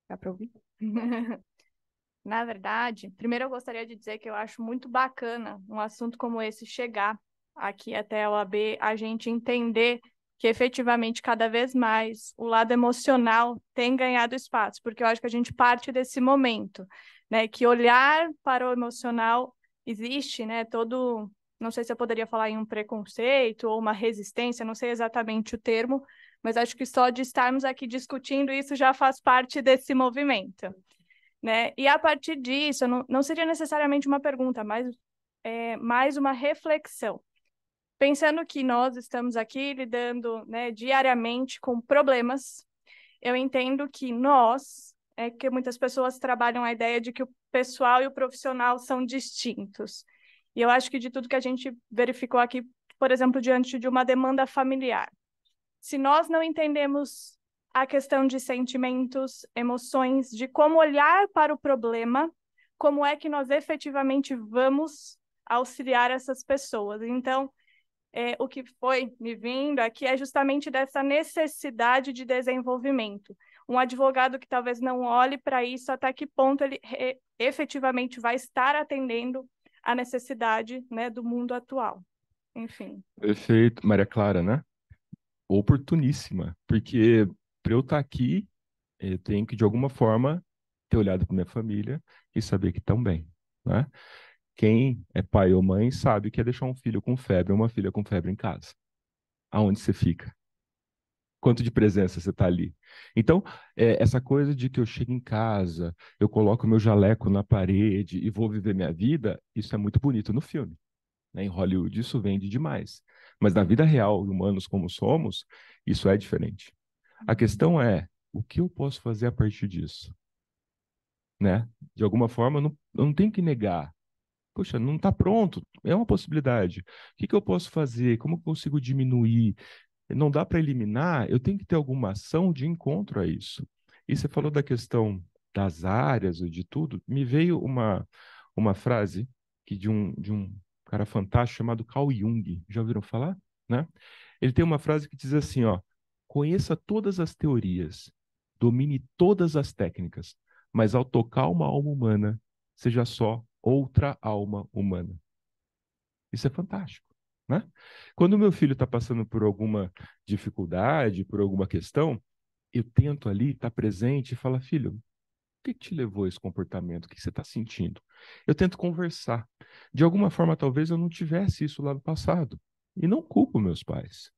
Dá para ouvir? Na verdade, primeiro eu gostaria de dizer que eu acho muito bacana um assunto como esse chegar aqui até a OAB, a gente entender que efetivamente cada vez mais o lado emocional tem ganhado espaço, porque eu acho que a gente parte desse momento, né, que olhar para o emocional existe, né, todo, não sei se eu poderia falar em um preconceito ou uma resistência, não sei exatamente o termo, mas acho que só de estarmos aqui discutindo isso já faz parte desse movimento. Né? E a partir disso, não, não seria necessariamente uma pergunta, mas é, mais uma reflexão. Pensando que nós estamos aqui lidando né, diariamente com problemas, eu entendo que nós, é que muitas pessoas trabalham a ideia de que o pessoal e o profissional são distintos. E eu acho que de tudo que a gente verificou aqui, por exemplo, diante de uma demanda familiar, se nós não entendemos a questão de sentimentos, emoções, de como olhar para o problema, como é que nós efetivamente vamos auxiliar essas pessoas. Então, é, o que foi me vindo aqui é justamente dessa necessidade de desenvolvimento. Um advogado que talvez não olhe para isso, até que ponto ele é, efetivamente vai estar atendendo a necessidade né, do mundo atual. Enfim. Perfeito, Maria Clara, né? Oportuníssima, porque para eu estar tá aqui, eh, eu tenho que, de alguma forma, ter olhado para minha família e saber que estão bem, né? Quem é pai ou mãe sabe que é deixar um filho com febre ou uma filha com febre em casa. Aonde você fica? Quanto de presença você está ali? Então, é, essa coisa de que eu chego em casa, eu coloco meu jaleco na parede e vou viver minha vida, isso é muito bonito no filme. Né? Em Hollywood, isso vende demais. Mas na vida real, humanos como somos, isso é diferente. A questão é, o que eu posso fazer a partir disso? Né? De alguma forma, eu não, eu não tenho que negar. Poxa, não está pronto, é uma possibilidade. O que, que eu posso fazer? Como eu consigo diminuir? Não dá para eliminar, eu tenho que ter alguma ação de encontro a isso. E você falou da questão das áreas e de tudo, me veio uma, uma frase que de um, de um cara fantástico chamado Carl Jung. Já ouviram falar? Né? Ele tem uma frase que diz assim, ó, Conheça todas as teorias, domine todas as técnicas, mas ao tocar uma alma humana, seja só outra alma humana. Isso é fantástico. Né? Quando meu filho está passando por alguma dificuldade, por alguma questão, eu tento ali estar tá presente e falar, filho, o que, te levou a esse comportamento? O que você está sentindo? Eu tento conversar. De alguma forma, talvez eu não tivesse isso lá no passado. E não culpo meus pais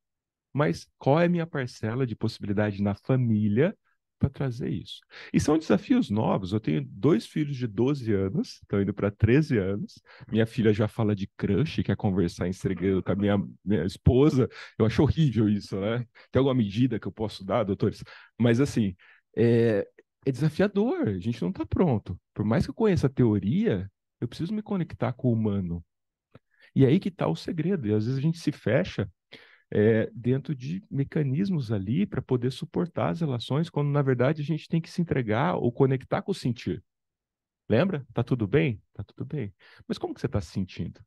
mas qual é a minha parcela de possibilidade na família para trazer isso? E são desafios novos. Eu tenho dois filhos de 12 anos, estão indo para 13 anos. Minha filha já fala de crush, quer conversar em segredo com a minha, minha esposa. Eu acho horrível isso, né? Tem alguma medida que eu posso dar, doutores? Mas assim, é, é desafiador, a gente não está pronto. Por mais que eu conheça a teoria, eu preciso me conectar com o humano. E é aí que está o segredo. E às vezes a gente se fecha é, dentro de mecanismos ali para poder suportar as relações, quando na verdade a gente tem que se entregar ou conectar com o sentir. Lembra? Tá tudo bem? Tá tudo bem. Mas como que você está se sentindo?